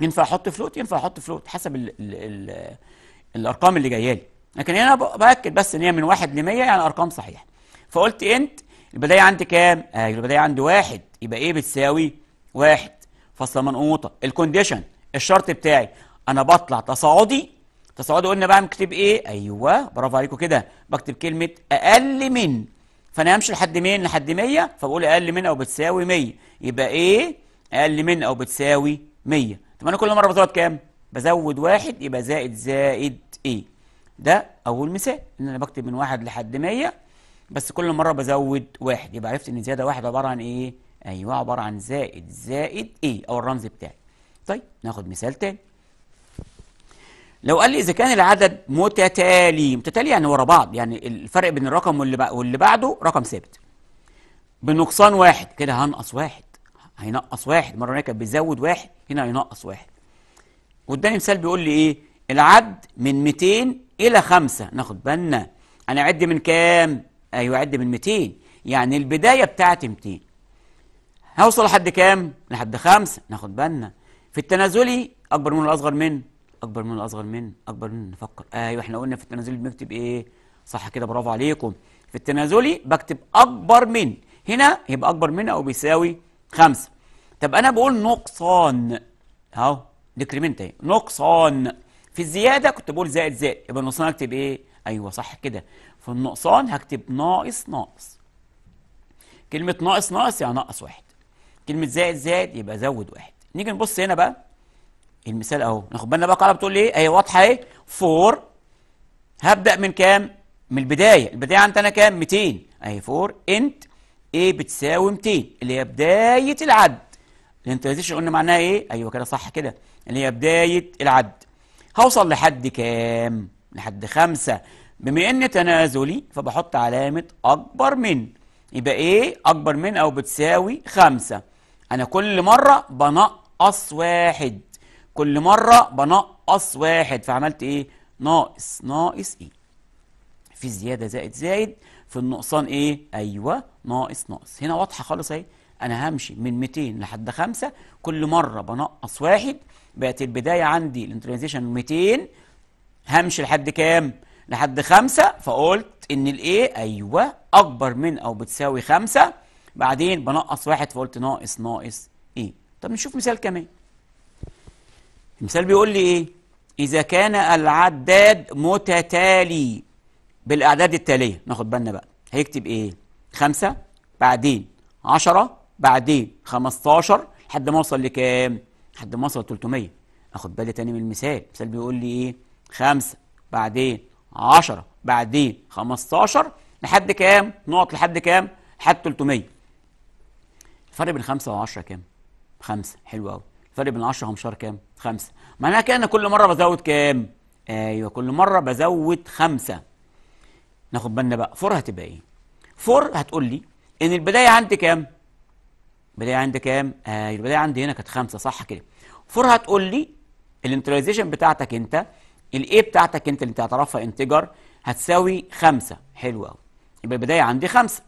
ينفع أحط فلوت ينفع أحط فلوت حسب الـ الـ الـ الأرقام اللي جاية لي لكن هنا بأكد بس إن هي من واحد لمية 100 يعني أرقام صحيحة فقلت انت البداية عندي كام؟ آه البداية عندي واحد يبقى إيه بتساوي؟ واحد فاصلة منقوطة الكونديشن الشرط بتاعي انا بطلع تصاعدي تصاعدي قلنا بقى نكتب ايه ايوه برافو عليكم كده بكتب كلمه اقل من فانا همشي لحد مين لحد 100 فبقول اقل من او بتساوي 100 يبقى ايه اقل من او بتساوي 100 طب انا كل مره بزود كام بزود واحد يبقى زائد زائد ايه ده اول مثال ان انا بكتب من واحد لحد 100 بس كل مره بزود واحد يبقى عرفت ان زياده واحد عباره عن ايه ايوه عباره عن زائد زائد ايه او الرمز بتاعي طيب ناخد مثال تاني لو قال لي إذا كان العدد متتالي متتالي يعني ورا بعض يعني الفرق بين الرقم واللي, واللي بعده رقم ثابت بنقصان واحد كده هنقص واحد هينقص واحد مرة هناك بيزود واحد هنا هينقص واحد قدامي مثال بيقول لي إيه العد من 200 إلى 5 ناخد بالنا أنا أعد من كام؟ أيوه أعد من 200 يعني البداية بتاعتي 200 هوصل لحد كام؟ لحد 5 ناخد بالنا في التنازلي أكبر من الأصغر من اكبر من الاصغر من اكبر من نفكر ايوه احنا قلنا في التنازلي بنكتب ايه صح كده برافو عليكم في التنازلي بكتب اكبر من هنا يبقى اكبر من او بيساوي خمسة طب انا بقول نقصان اهو ديكريمنت اهي نقصان في الزياده كنت بقول زائد زائد يبقى النقصان اكتب ايه ايوه صح كده في النقصان هكتب ناقص ناقص كلمه ناقص ناقص يعني ناقص واحد كلمه زائد زائد يبقى زود واحد نيجي نبص هنا بقى المثال اهو ناخد بالنا بقى القاعده بتقول ايه اهي واضحه اهي 4 هبدا من كام من البدايه البدايه عندنا كام 200 اهي 4 انت ايه بتساوي 200 اللي هي بدايه العد الانتريزيشن قلنا معناها ايه ايوه كده صح كده اللي هي بدايه العد هوصل لحد كام لحد خمسة بما ان تنازلي فبحط علامه اكبر من يبقى ايه اكبر من او بتساوي خمسة انا كل مره بنقص واحد كل مرة بنقص واحد فعملت ايه ناقص ناقص ايه في زيادة زائد زائد في النقصان ايه ايوه ناقص ناقص هنا واضحة خالص اهي انا همشي من 200 لحد 5 كل مرة بنقص واحد بقت البداية عندي الانترنزيشن 200 همشي لحد كام لحد 5 فقلت ان الايه ايوه اكبر من او بتساوي 5 بعدين بنقص واحد فقلت ناقص ناقص ايه طب نشوف مثال كمان المثال بيقول لي إيه إذا كان العداد متتالي بالأعداد التالية ناخد بالنا بقى هيكتب إيه خمسة بعدين عشرة بعدين خمستاشر لحد ما أوصل لكام لحد ما أوصل 300 أخد بالي تاني من المثال المثال بيقول لي إيه خمسة بعدين عشرة بعدين خمستاشر لحد كام نقط لحد كام لحد 300 الفرق بين خمسة وعشرة كام خمسة حلو قوي الفرق بين 10 و15 كام خمسة معناها كأن كل مرة بزود كام؟ أيوة كل مرة بزود خمسة ناخد بالنا بقى فور هتبقى إيه؟ فور هتقول لي إن البداية عندي كام؟ البداية عندي كام؟ أيوة البداية عندي هنا كانت خمسة صح كده فور هتقول لي الانترايزيشن بتاعتك أنت الإيه بتاعتك أنت اللي أنت هتعرفها انتجر هتساوي خمسة حلو قوي يبقى البداية عندي خمسة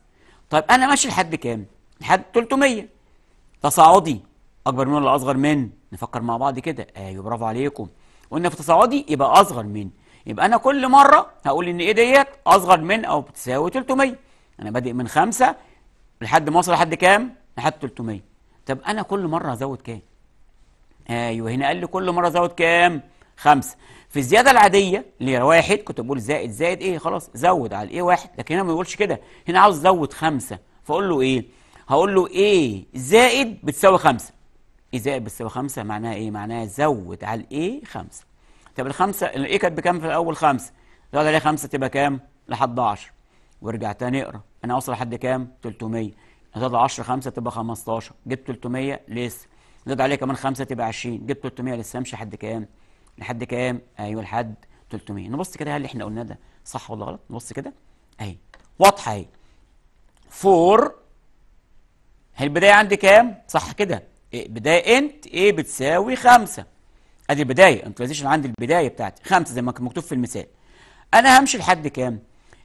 طيب أنا ماشي لحد كام؟ لحد 300 تصاعدي أكبر من ولا أصغر من؟ نفكر مع بعض كده ايوه برافو عليكم قلنا في تصاعدي يبقى اصغر من يبقى انا كل مره هقول ان ايه ديت اصغر من او بتساوي 300 انا بادئ من 5 لحد ما اوصل لحد كام لحد 300 طب انا كل مره هزود كام ايوه هنا قال لي كل مره ازود كام خمسة في الزياده العاديه اللي هي واحد كنت بقول زائد زائد ايه خلاص زود على الايه واحد لكن هنا ما بيقولش كده هنا عاوز ازود خمسة فاقول له ايه هقول له ايه زائد بتساوي خمسة زائد بتساوي 5 معناها ايه؟ معناها زود على الايه 5 طب الخمسه الايه كانت بكام في الاول 5 زود عليها 5 تبقى كام؟ لحد 10 وارجع تاني اقرا انا اوصل لحد كام؟ 300 زود 10 5 تبقى 15 جبت 300 لسه زود عليه كمان 5 تبقى 20 جبت 300 لسه امشي لحد كام؟ لحد كام؟ ايوه لحد 300 نبص كده هل اللي احنا قلناه ده صح ولا غلط؟ نبص كده اهي واضحه اهي 4 البدايه عندي كام؟ صح كده إيه، بدايه انت ايه بتساوي خمسة ادي البدايه انتريزيشن عندي البدايه بتاعتي خمسة زي ما كان مكتوب في المثال انا همشي لحد كام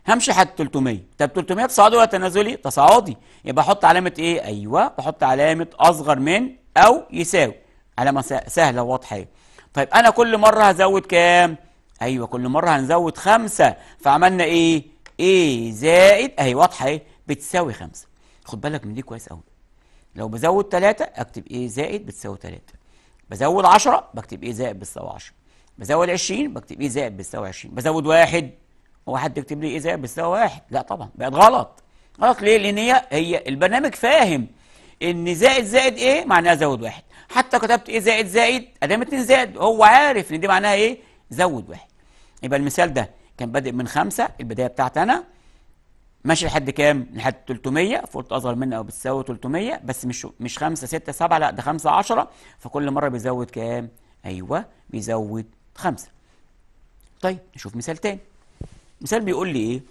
همشي لحد 300 طب 300 تصاعدي ولا تنازلي تصاعدي يبقى احط علامه ايه ايوه بحط علامه اصغر من او يساوي علامه سهله وواضحه ايه طيب انا كل مره هزود كام ايوه كل مره هنزود خمسة فعملنا ايه ايه زائد اهي واضحه ايه بتساوي خمسة خد بالك من دي كويس قوي لو بزود 3 اكتب ايه زائد بتساوي 3 بزود 10 بكتب ايه زائد بتساوي 10 بزود 20 بكتب ايه زائد بتساوي 20 بزود واحد هو حد يكتب لي ايه زائد بتساوي واحد لا طبعا بقت غلط غلط ليه لان هي هي البرنامج فاهم ان زائد زائد ايه معناها زود واحد حتى كتبت ايه زائد زائد ادام 2 زائد هو عارف ان دي معناها ايه زود واحد يبقى المثال ده كان بادئ من خمسة البدايه بتاعتي انا ماشي لحد كام؟ لحد 300 فولت اصغر منه او بتساوي 300 بس مش مش 5 6 7 لا ده 5 10 فكل مره بيزود كام؟ ايوه بيزود 5 طيب نشوف مثال تاني مثال بيقول لي ايه؟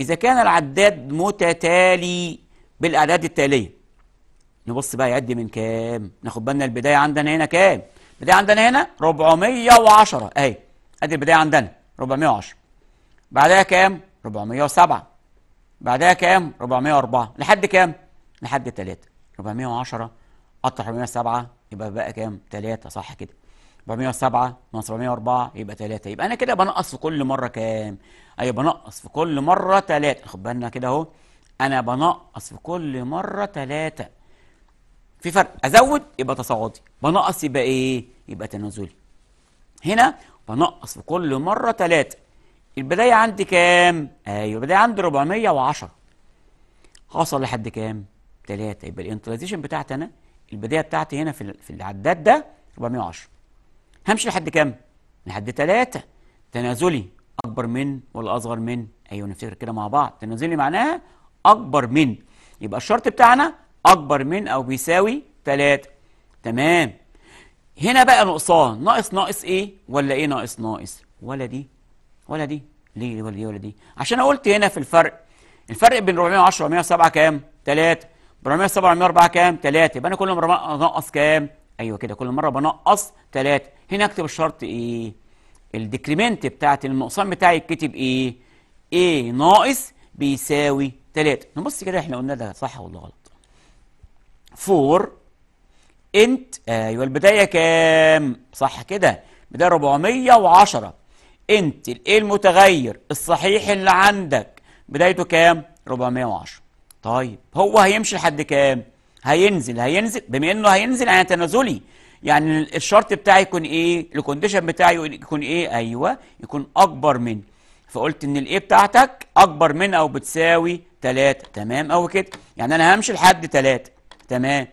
اذا كان العداد متتالي بالاعداد التاليه نبص بقى يعد من كام؟ ناخد بالنا البدايه عندنا هنا كام؟ البدايه عندنا هنا 410 اهي ادي البدايه عندنا 410 بعدها كام؟ 407 بعدها كام 404 لحد كام لحد 3 410 قطع 407 يبقى بقى كام 3 صح كده 407 ناقص 404 يبقى 3 يبقى انا كده بنقص في كل مره كام ايوه بنقص في كل مره 3 خد بالنا كده اهو انا بنقص في كل مره 3 في فرق ازود يبقى تصاعدي بنقص يبقى ايه يبقى تنازلي هنا بنقص في كل مره 3 البداية عندي كام؟ أيوة البداية عندي 410 حصل لحد كام؟ 3 يبقى الانترزيشن بتاعتي أنا البداية بتاعتي هنا في في العداد ده 410 همشي لحد كام؟ لحد 3 تنازلي أكبر من ولا أصغر من؟ أيوة نفتكر كده مع بعض تنازلي معناها أكبر من يبقى الشرط بتاعنا أكبر من أو بيساوي 3 تمام هنا بقى نقصان ناقص ناقص إيه؟ ولا إيه ناقص ناقص؟ ولا دي ولا دي ليه ولا دي ولا دي عشان انا قلت هنا في الفرق الفرق بين 410 و107 كام 3 407 و104 كام 3 يبقى انا كل مره بنقص كام ايوه كده كل مره بنقص 3 هنا اكتب الشرط ايه الديكريمنت بتاعت النقصان بتاعي يتكتب ايه ايه ناقص بيساوي 3 نبص كده احنا قلنا ده صح ولا غلط 4 انت ايوه البدايه كام صح كده بدايه 410 انت الايه المتغير الصحيح اللي عندك بدايته كام 410 طيب هو هيمشي لحد كام هينزل هينزل بما انه هينزل يعني تنازلي يعني الشرط بتاعي يكون ايه الكونديشن بتاعي يكون ايه ايوه يكون اكبر من فقلت ان الايه بتاعتك اكبر من او بتساوي 3 تمام او كده يعني انا همشي لحد 3 تمام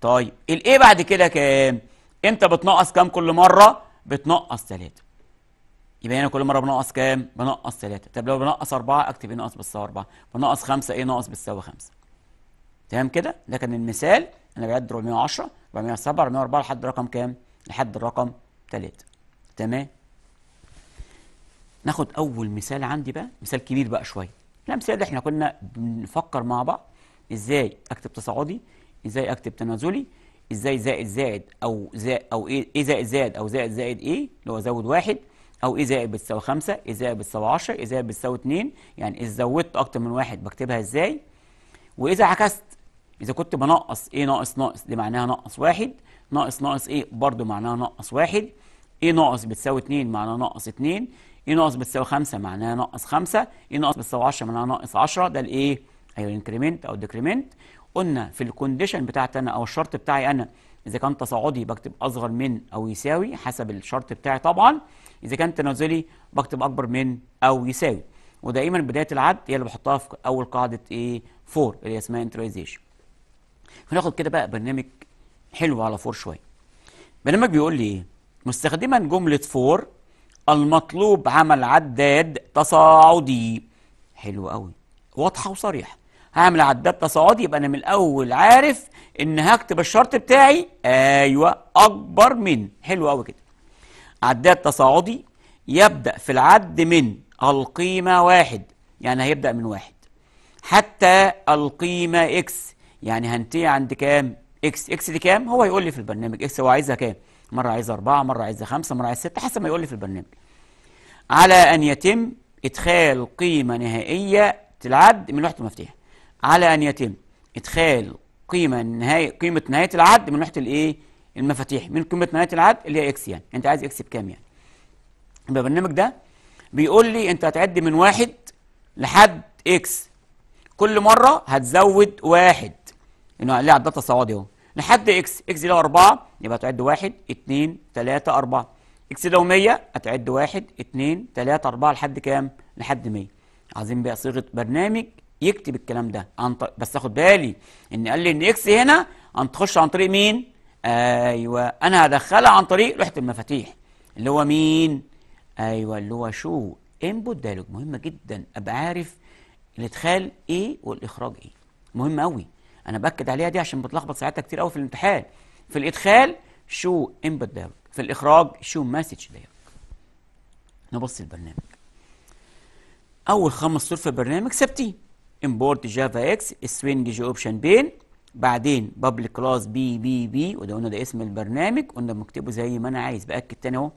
طيب الايه بعد كده كام انت بتنقص كام كل مره بتنقص 3 يبقى هنا كل مره بنقص كام؟ بنقص 3 طب لو بنقص 4 اكتب ايه ناقص بالساوي 4 بنقص 5 ايه ناقص بالساوي 5 تمام كده؟ ده كان المثال انا بعد 410 407 404 لحد رقم كام؟ لحد الرقم 3 تمام؟ ناخد اول مثال عندي بقى مثال كبير بقى شويه الامثله ده احنا كنا بنفكر مع بعض ازاي اكتب تصاعدي ازاي اكتب تنازلي ازاي زائد زائد او زائد او ايه ايه زائد زائد او زائد زائد ايه اللي هو زود واحد أو إيه زائد بتساوي 5 إيه زائد بتساوي 10 إيه زائد بتساوي 2 يعني إذا زودت أكتر من واحد بكتبها إزاي وإذا عكست إذا كنت بنقص إيه ناقص ناقص دي معناها ناقص واحد ناقص ناقص إيه برضه معناها ناقص واحد إيه ناقص بتساوي 2 معناها ناقص 2 إيه ناقص بتساوي 5 معناها ناقص 5 إيه ناقص بتساوي 10 معناها ناقص 10 ده الإيه أيوه الإنكريمنت أو الديكريمنت قلنا في الكونديشن بتاعتي أنا أو الشرط بتاعي أنا إذا كان تصاعدي بكتب أصغر من أو يساوي حسب الشرط بتاعي طبعا اذا كان تنازلي بكتب اكبر من او يساوي ودائما بدايه العد هي اللي بحطها في اول قاعده ايه 4 اللي اسمها انتريزيشن هناخد كده بقى برنامج حلو على فور شويه برنامج بيقول لي ايه مستخدما جمله فور المطلوب عمل عداد تصاعدي حلو قوي واضحه وصريحه هعمل عداد تصاعدي يبقى انا من الاول عارف ان هكتب الشرط بتاعي ايوه اكبر من حلو قوي كده عداد تصاعدي يبدأ في العد من القيمة واحد يعني هيبدأ من واحد حتى القيمة إكس يعني هنتي عند كام؟ إكس إكس دي كام؟ هو يقول لي في البرنامج إكس هو عايزها كام؟ مرة عايزها أربعة مرة عايزها خمسة مرة عايزها ستة حسب ما يقول لي في البرنامج على أن يتم إدخال قيمة نهائية العد من لوحة المفاتيح على أن يتم إدخال قيمة نهاية قيمة نهاية العد من لوحة الإيه؟ المفاتيح من قيمه نهايه العد اللي هي اكس يعني انت عايز اكس بكام يعني يبقى البرنامج ده بيقول لي انت هتعد من واحد لحد اكس كل مره هتزود واحد انه ليه عدات تصاعدي اهو لحد اكس اكس لو 4 يبقى تعد 1 2 3 4 اكس لو 100 هتعد 1 2 3 4 لحد كام لحد 100 عايزين بقى صيغه برنامج يكتب الكلام ده عن بس اخد بالي ان قال لي ان اكس هنا هتخش عن طريق مين أيوة أنا هدخلها عن طريق لوحة المفاتيح اللي هو مين؟ أيوة اللي هو شو؟ انبوت دايلوج مهم جدا أبقى عارف الإدخال إيه والإخراج إيه مهم قوي أنا بأكد عليها دي عشان بتلخبط ساعتها كتير قوي في الامتحان في الإدخال شو انبوت دايلوج في الإخراج شو مسج دايلوج نبص البرنامج أول خمس صور في البرنامج ثابتين امبورت جافا اكس سوينج جي اوبشن بين بعدين بابليك كلاس بي بي بي وده قلنا ده اسم البرنامج قلنا بنكتبه زي ما انا عايز باكد تاني اهو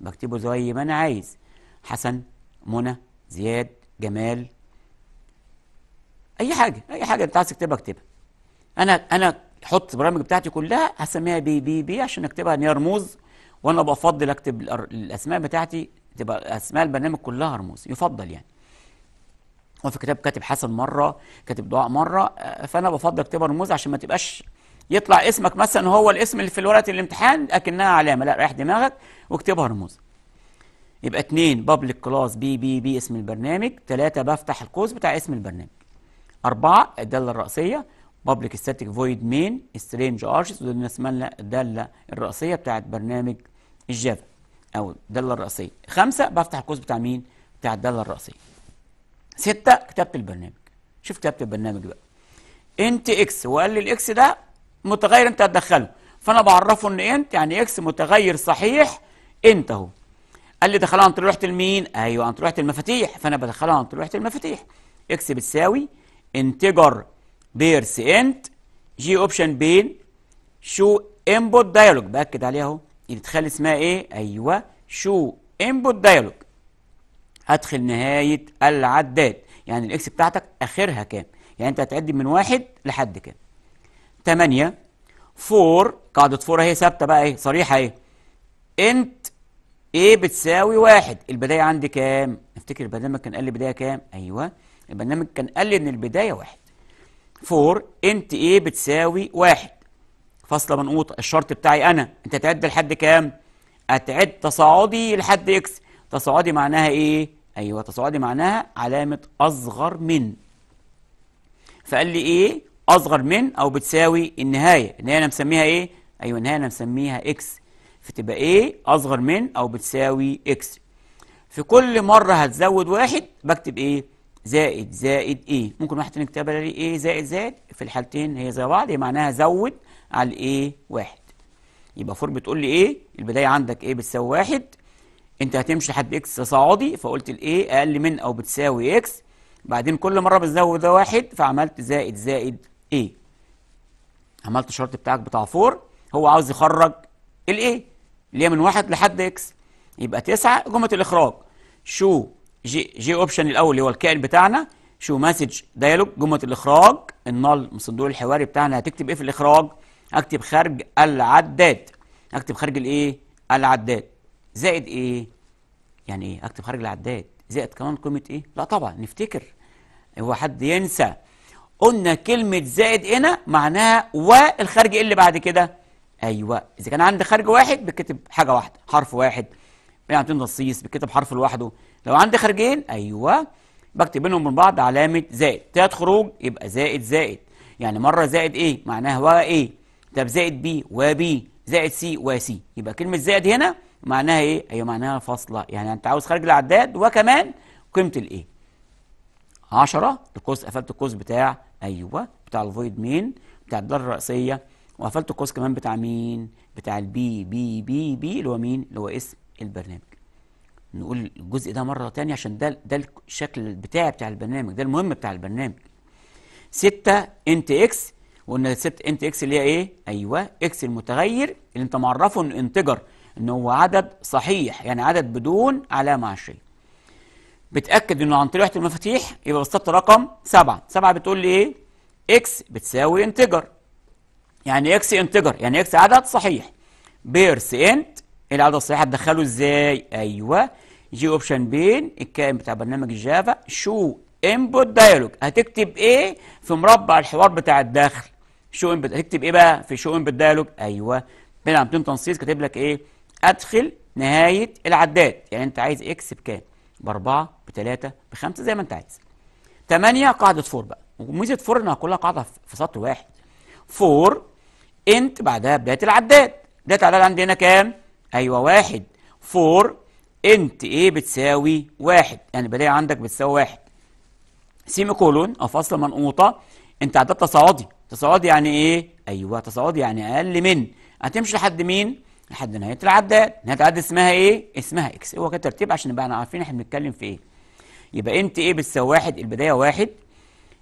بكتبه زي ما انا عايز حسن منى زياد جمال اي حاجه اي حاجه انت عايز تكتبها اكتبها انا انا حط البرامج بتاعتي كلها هسميها بي بي بي عشان اكتبها ان هي رموز وانا بفضل اكتب الاسماء بتاعتي تبقى اسماء البرنامج كلها رموز يفضل يعني هو في كتاب كاتب حسن مره كاتب دعاء مره آه، فانا بفضل اكتبها رموز عشان ما تبقاش يطلع اسمك مثلا هو الاسم اللي في ورقه الامتحان اكنها علامه لا ريح دماغك واكتبها رموز يبقى اتنين بابليك كلاس بي بي بي اسم البرنامج تلاتة بفتح القوس بتاع اسم البرنامج أربعة الدالة الرأسية بابليك ستاتيك فويد مين سترينج ارشز ودول اسمها الدالة الرأسية بتاعت برنامج الجافا أو الدالة الرأسية خمسة بفتح القوس بتاع مين بتاع الدالة الرأسية ستة كتابة البرنامج شوف كتابة البرنامج بقى انت اكس وقال لي الاكس ده متغير انت هتدخله فانا بعرفه ان انت يعني اكس متغير صحيح انت اهو قال لي دخلها عن طريق المين ايوه عن طريق المفاتيح فانا بدخلها عن طريق المفاتيح اكس بتساوي انتجر بيرس انت جي اوبشن بين شو انبوت دايلوج باكد عليها اهو اللي اسمها ايه ايوه شو انبوت دايلوج ادخل نهاية العداد يعني الإكس بتاعتك آخرها كام يعني أنت هتعد من واحد لحد كام 8 فور قاعدة فور اهي ثابتة بقى ايه صريحة ايه انت ايه بتساوي واحد البداية عندي كام افتكر البرنامج كان قال لي بداية كام ايوه البرنامج كان قال لي ان البداية واحد فور انت ايه بتساوي واحد فاصلة منقوطة الشرط بتاعي انا انت هتعد لحد كام هتعد تصاعدي لحد اكس تصاعدي معناها ايه أيوة تصاعدي معناها علامة أصغر من فقال لي إيه أصغر من أو بتساوي النهاية النهاية أنا مسميها إيه أيوة النهاية أنا مسميها إكس فتبقى إيه أصغر من أو بتساوي إكس في كل مرة هتزود واحد بكتب إيه زائد زائد إيه ممكن واحد تاني يكتبها لي إيه زائد زائد في الحالتين هي زي بعض هي معناها زود على إيه واحد يبقى فور بتقول لي إيه البداية عندك إيه بتساوي واحد انت هتمشي لحد اكس تصاعدي فقلت الايه اقل من او بتساوي اكس بعدين كل مره بتزود ده واحد فعملت زائد زائد ايه عملت الشرط بتاعك بتاع فور هو عاوز يخرج الايه اللي هي من واحد لحد اكس يبقى تسعة جمله الاخراج شو جي جي اوبشن الاول اللي هو الكائن بتاعنا شو مسج دايلوج جمله الاخراج النال من صندوق الحواري بتاعنا هتكتب ايه في الاخراج اكتب خارج العداد اكتب خارج الايه العداد زائد ايه يعني ايه اكتب خارج العداد زائد كمان قيمه ايه لا طبعا نفتكر هو حد ينسى قلنا كلمه زائد هنا معناها والخارج إيه اللي بعد كده ايوه اذا كان عندي خارج واحد بكتب حاجه واحده حرف واحد يعني نصيص بكتب حرف لوحده لو عندي خارجين ايوه بكتب بينهم من بعض علامه زائد ثلاث خروج يبقى زائد زائد يعني مره زائد ايه معناها و ايه طب زائد بي وبي زائد سي وسي يبقى كلمه زائد هنا معناها ايه هي معناها فاصله يعني انت عاوز خارج العداد وكمان قيمه الايه 10 القوس قفلت القوس بتاع ايوه بتاع الفويد مين بتاع الدار الرئيسيه وقفلت القوس كمان بتاع مين بتاع البي بي بي بي اللي هو مين اللي هو اسم البرنامج نقول الجزء ده مره تانية عشان ده ده الشكل بتاعي بتاع البرنامج ده المهم بتاع البرنامج 6 انت اكس وقلنا 6 انت اكس اللي هي ايه ايوه اكس المتغير اللي انت معرفه ان انتجر أنه هو عدد صحيح يعني عدد بدون علامة عشريه. بتأكد أنه عن طريق وحده المفاتيح يبقى بالظبط رقم سبعة سبعة بتقول لي إيه إكس بتساوي انتجر يعني إكس انتجر يعني إكس عدد صحيح بيرس انت العدد الصحيح هتدخله إزاي أيوه جي أوبشن بين الكائن بتاع برنامج الجافا شو انبوت دايلوج هتكتب ايه في مربع الحوار بتاع الدخل؟ شو انبوت هتكتب ايه بقى في شو انبوت دايلوج ايوه بين عملتين تنصيص كاتب لك ايه ادخل نهايه العداد يعني انت عايز اكس بكام باربعه بثلاثه بخمسه زي ما انت عايز 8 قاعده فور بقى وميزه فور انها كلها قاعده في سطر واحد فور انت بعدها بدايه العداد بدايه العداد عندي هنا كام ايوه واحد فور انت ايه بتساوي واحد يعني البدايه عندك بتساوي واحد سيمي كولون او فاصله منقوطه انت عداد تصاعدي تصاعدي يعني ايه ايوه تصاعدي يعني اقل من هتمشي لحد مين لحد نهايه العداد نهايه العداد اسمها ايه اسمها اكس هو كده ترتيب عشان نبقى عارفين احنا بنتكلم في ايه يبقى انت ايه بتساوي واحد البدايه واحد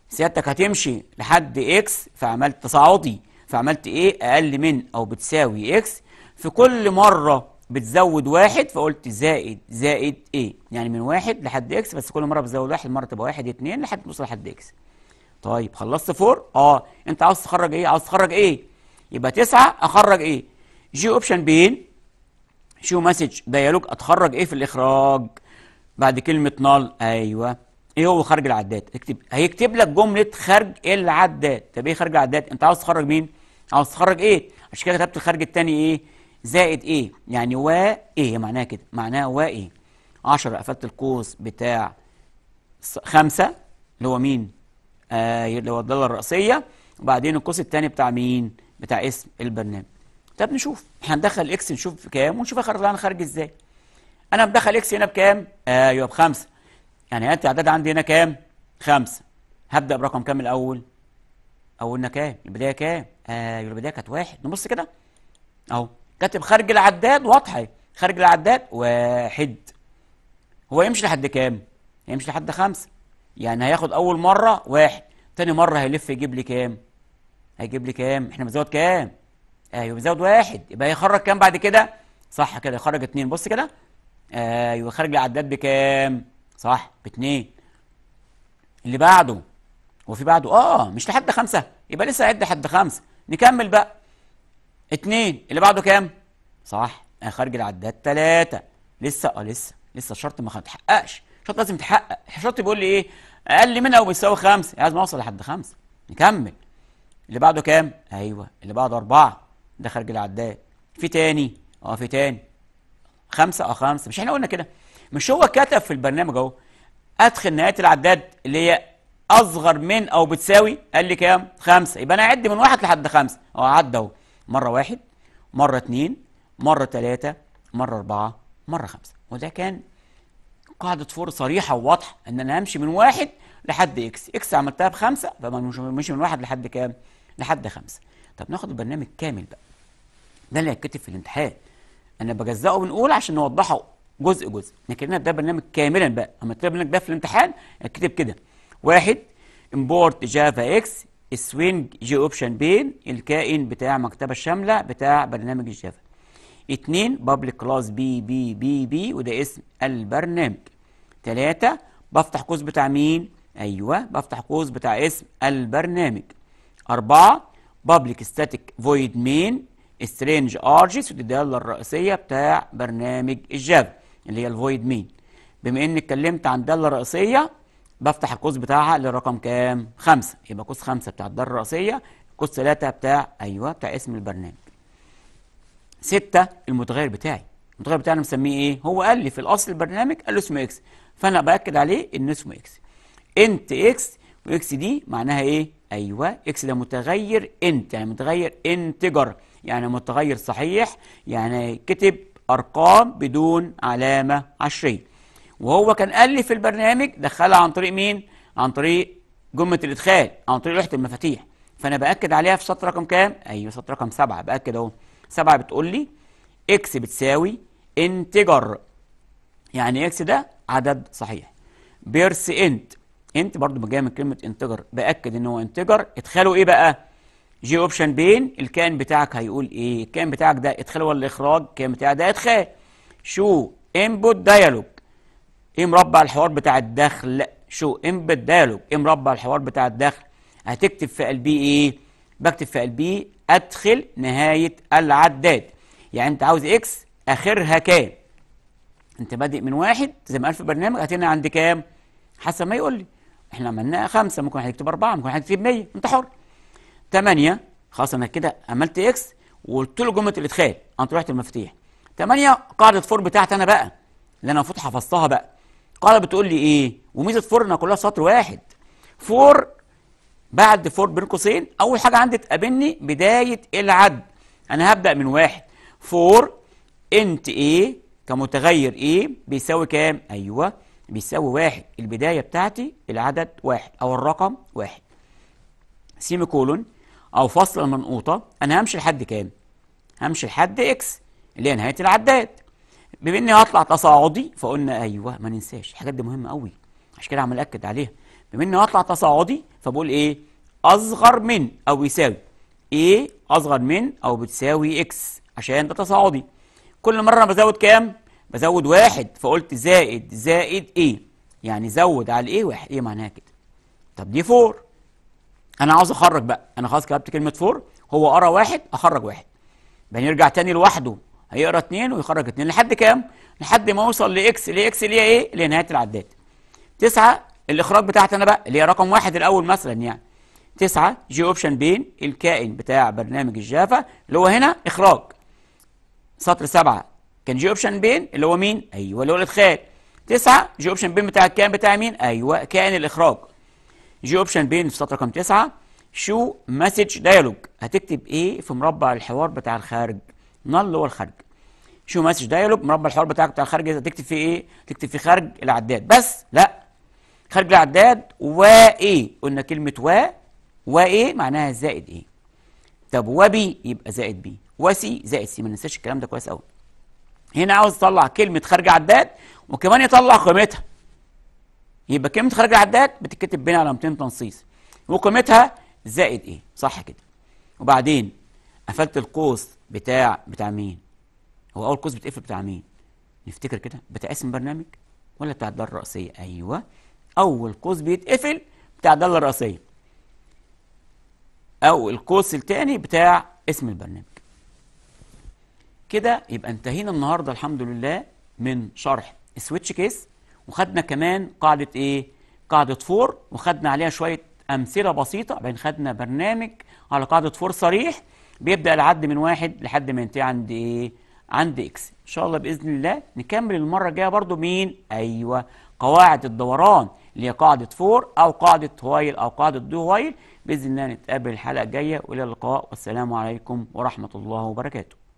سيادتك هتمشي لحد اكس فعملت تصاعدي فعملت ايه اقل من او بتساوي اكس في كل مره بتزود واحد فقلت زائد زائد ايه يعني من واحد لحد اكس بس كل مره بتزود واحد مره تبقى واحد اتنين لحد توصل لحد اكس طيب خلصت فور اه انت عاوز تخرج ايه عاوز تخرج ايه يبقى تسعة اخرج ايه جي اوبشن بين شو مسج ديالوج اتخرج ايه في الاخراج بعد كلمه نال ايوه ايه هو خارج العداد اكتب هيكتب لك جمله خارج العداد طب ايه خارج العداد انت عاوز تخرج مين عاوز تخرج ايه عشان كده كتبت الخارج الثاني ايه زائد ايه يعني و ايه معناها كده معناها و ايه 10 قفلت القوس بتاع خمسة اللي هو مين آه اللي هو الداله الرئيسيه وبعدين القوس الثاني بتاع مين بتاع اسم البرنامج طب نشوف احنا هندخل اكس نشوف كام ونشوف اخر طلعنا خارج ازاي انا مدخل اكس هنا بكام ايوه بخمسه يعني انت اعداد عندي هنا كام خمسه هبدا برقم كام الاول اولنا كام البدايه كام ايوه البدايه كانت واحد نبص كده اهو كاتب خارج العداد واضحه خارج العداد واحد هو يمشي لحد كام هيمشي لحد خمسه يعني هياخد اول مره واحد تاني مره هيلف يجيب لي كام هيجيب لي كام احنا بنزود كام ايوه زود واحد يبقى هيخرج كام بعد كده صح كده يخرج اتنين بص كده ايوه خارج العداد بكام صح باتنين اللي بعده وفي بعده اه مش لحد خمسة يبقى لسه عد لحد خمسة نكمل بقى اتنين اللي بعده كام صح آه، خارج العداد تلاتة لسه اه لسه لسه الشرط ما اتحققش الشرط لازم يتحقق الشرط بيقول لي ايه اقل من او بيساوي خمسة لازم اوصل لحد خمسة نكمل اللي بعده كام ايوه اللي بعده اربعة ده خارج العداد في تاني اه في تاني خمسه اه خمسه مش احنا قلنا كده مش هو كتب في البرنامج اهو ادخل نهايه العداد اللي هي اصغر من او بتساوي قال لي كام خمسة يبقى انا اعد من واحد لحد خمسة اهو عد اهو مره واحد مره اتنين مره تلاته مره اربعه مره خمسه وده كان قاعده فور صريحه وواضحه ان انا همشي من واحد لحد اكس اكس عملتها بخمسه فمش مش من واحد لحد كام لحد خمسه طب ناخد البرنامج كامل بقى ده اللي هيتكتب في الامتحان انا بجزأه بنقول عشان نوضحه جزء جزء لكن ده برنامج كاملا بقى اما تكتب منك ده في الامتحان هيتكتب كده واحد امبورت جافا اكس سوينج جي اوبشن بين الكائن بتاع مكتبه الشامله بتاع برنامج الجافا اتنين بابليك كلاس بي بي بي بي وده اسم البرنامج تلاتة بفتح قوس بتاع مين ايوه بفتح قوس بتاع اسم البرنامج أربعة بابليك ستاتيك فويد مين سترينج ارجس ودي الداله الرئيسيه بتاع برنامج الجاف اللي هي الفويد مين بما اني اتكلمت عن داله رئيسيه بفتح القوس بتاعها للرقم كام؟ خمسة يبقى قوس خمسة بتاع الدالة الرئيسية قوس ثلاثة بتاع أيوه بتاع اسم البرنامج ستة المتغير بتاعي المتغير بتاعي أنا مسميه إيه؟ هو قال لي في الأصل البرنامج قال له اسمه إكس فأنا بأكد عليه إن اسمه إكس انت إكس وإكس دي معناها إيه؟ أيوه إكس ده متغير انت يعني متغير انتجر يعني متغير صحيح يعني كتب أرقام بدون علامة عشرية وهو كان ألف البرنامج دخلها عن طريق مين؟ عن طريق جملة الإدخال عن طريق لوحة المفاتيح فأنا بأكد عليها في سطر رقم كام؟ أيوه سطر رقم سبعة بأكد أهو سبعة بتقول لي إكس بتساوي انتجر يعني إكس ده عدد صحيح بيرس انت انت برضو جاية من كلمة انتجر بأكد إن هو انتجر ادخاله إيه بقى؟ جي اوبشن بين الكان بتاعك هيقول ايه الكان بتاعك ده ادخال ولا اخراج الكان بتاعك ده ادخال شو انبوت دايالوج ايه مربع الحوار بتاع الدخل شو انبوت دايالوج ايه مربع الحوار بتاع الدخل هتكتب في قلبي ايه بكتب في قلبي ادخل نهايه العداد يعني انت عاوز اكس اخرها كام انت بادئ من واحد زي ما قال في البرنامج هتنا عند كام حسب ما يقول لي احنا عملناها خمسه ممكن واحد يكتب اربعه ممكن واحد يكتب 100 انت حر 8 خلاص انا كده عملت اكس وقلت له جمله الادخال قمت رحت المفاتيح 8 قاعده فور بتاعتي انا بقى اللي انا المفروض حفظتها بقى قاعده بتقول لي ايه وميزه فور انها كلها سطر واحد فور بعد فور بين قوسين اول حاجه عندي تقابلني بدايه العد انا هبدا من واحد فور انت ايه كمتغير ايه بيساوي كام ايوه بيساوي واحد البدايه بتاعتي العدد واحد او الرقم واحد سيمي كولون او فاصله منقوطه انا همشي لحد كام همشي لحد اكس اللي هي نهايه العداد بما اني هطلع تصاعدي فقلنا ايوه ما ننساش الحاجات دي مهمه قوي عشان كده عمال اكد عليها بما اني هطلع تصاعدي فبقول ايه اصغر من او يساوي ايه اصغر من او بتساوي اكس عشان ده تصاعدي كل مره بزود كام بزود واحد فقلت زائد زائد ايه يعني زود على ايه واحد ايه معناها كده طب دي فور انا عاوز اخرج بقى انا خلاص كتبت كلمه فور هو قرا واحد اخرج واحد بعدين يرجع تاني لوحده هيقرا اتنين ويخرج اتنين لحد كام؟ لحد ما اوصل لاكس لاكس اللي هي ايه؟ لنهايه العداد. تسعه الاخراج بتاعتي انا بقى اللي هي رقم واحد الاول مثلا يعني. تسعه جي اوبشن بين الكائن بتاع برنامج الجافا اللي هو هنا اخراج. سطر سبعه كان جي اوبشن بين اللي هو مين؟ ايوه اللي هو الادخال. تسعه جي اوبشن بين بتاع الكائن بتاع مين؟ ايوه كائن الاخراج. جي اوبشن بين في سطر رقم 9 شو مسج دايالوج هتكتب ايه في مربع الحوار بتاع الخارج نل هو الخارج شو مسج دايالوج مربع الحوار بتاعك بتاع الخارج هتكتب فيه ايه تكتب فيه خارج العداد بس لا خارج العداد و ايه قلنا كلمه و و ايه معناها زائد ايه طب و بي يبقى زائد بي و سي زائد سي ما ننساش الكلام ده كويس قوي هنا عاوز يطلع كلمه خارج عداد وكمان يطلع قيمتها يبقى كلمه خارج العداد بتتكتب بين علامتين تنصيص وقيمتها زائد ايه صح كده وبعدين قفلت القوس بتاع بتاع مين هو اول قوس بتقفل بتاع مين نفتكر كده بتاع اسم برنامج ولا بتاع الداله الرئيسيه ايوه اول قوس بيتقفل بتاع الداله الرئيسيه او القوس الثاني بتاع اسم البرنامج كده يبقى انتهينا النهارده الحمد لله من شرح سويتش كيس وخدنا كمان قاعدة إيه؟ قاعدة فور وخدنا عليها شوية أمثلة بسيطة بعدين خدنا برنامج على قاعدة فور صريح بيبدأ العد من واحد لحد ما ينتهي عند إيه؟ عند إكس إن شاء الله بإذن الله نكمل المرة الجاية برضو مين؟ أيوه قواعد الدوران اللي هي قاعدة فور أو قاعدة هوايل أو قاعدة دو هوايل بإذن الله نتقابل الحلقة الجاية وإلى اللقاء والسلام عليكم ورحمة الله وبركاته.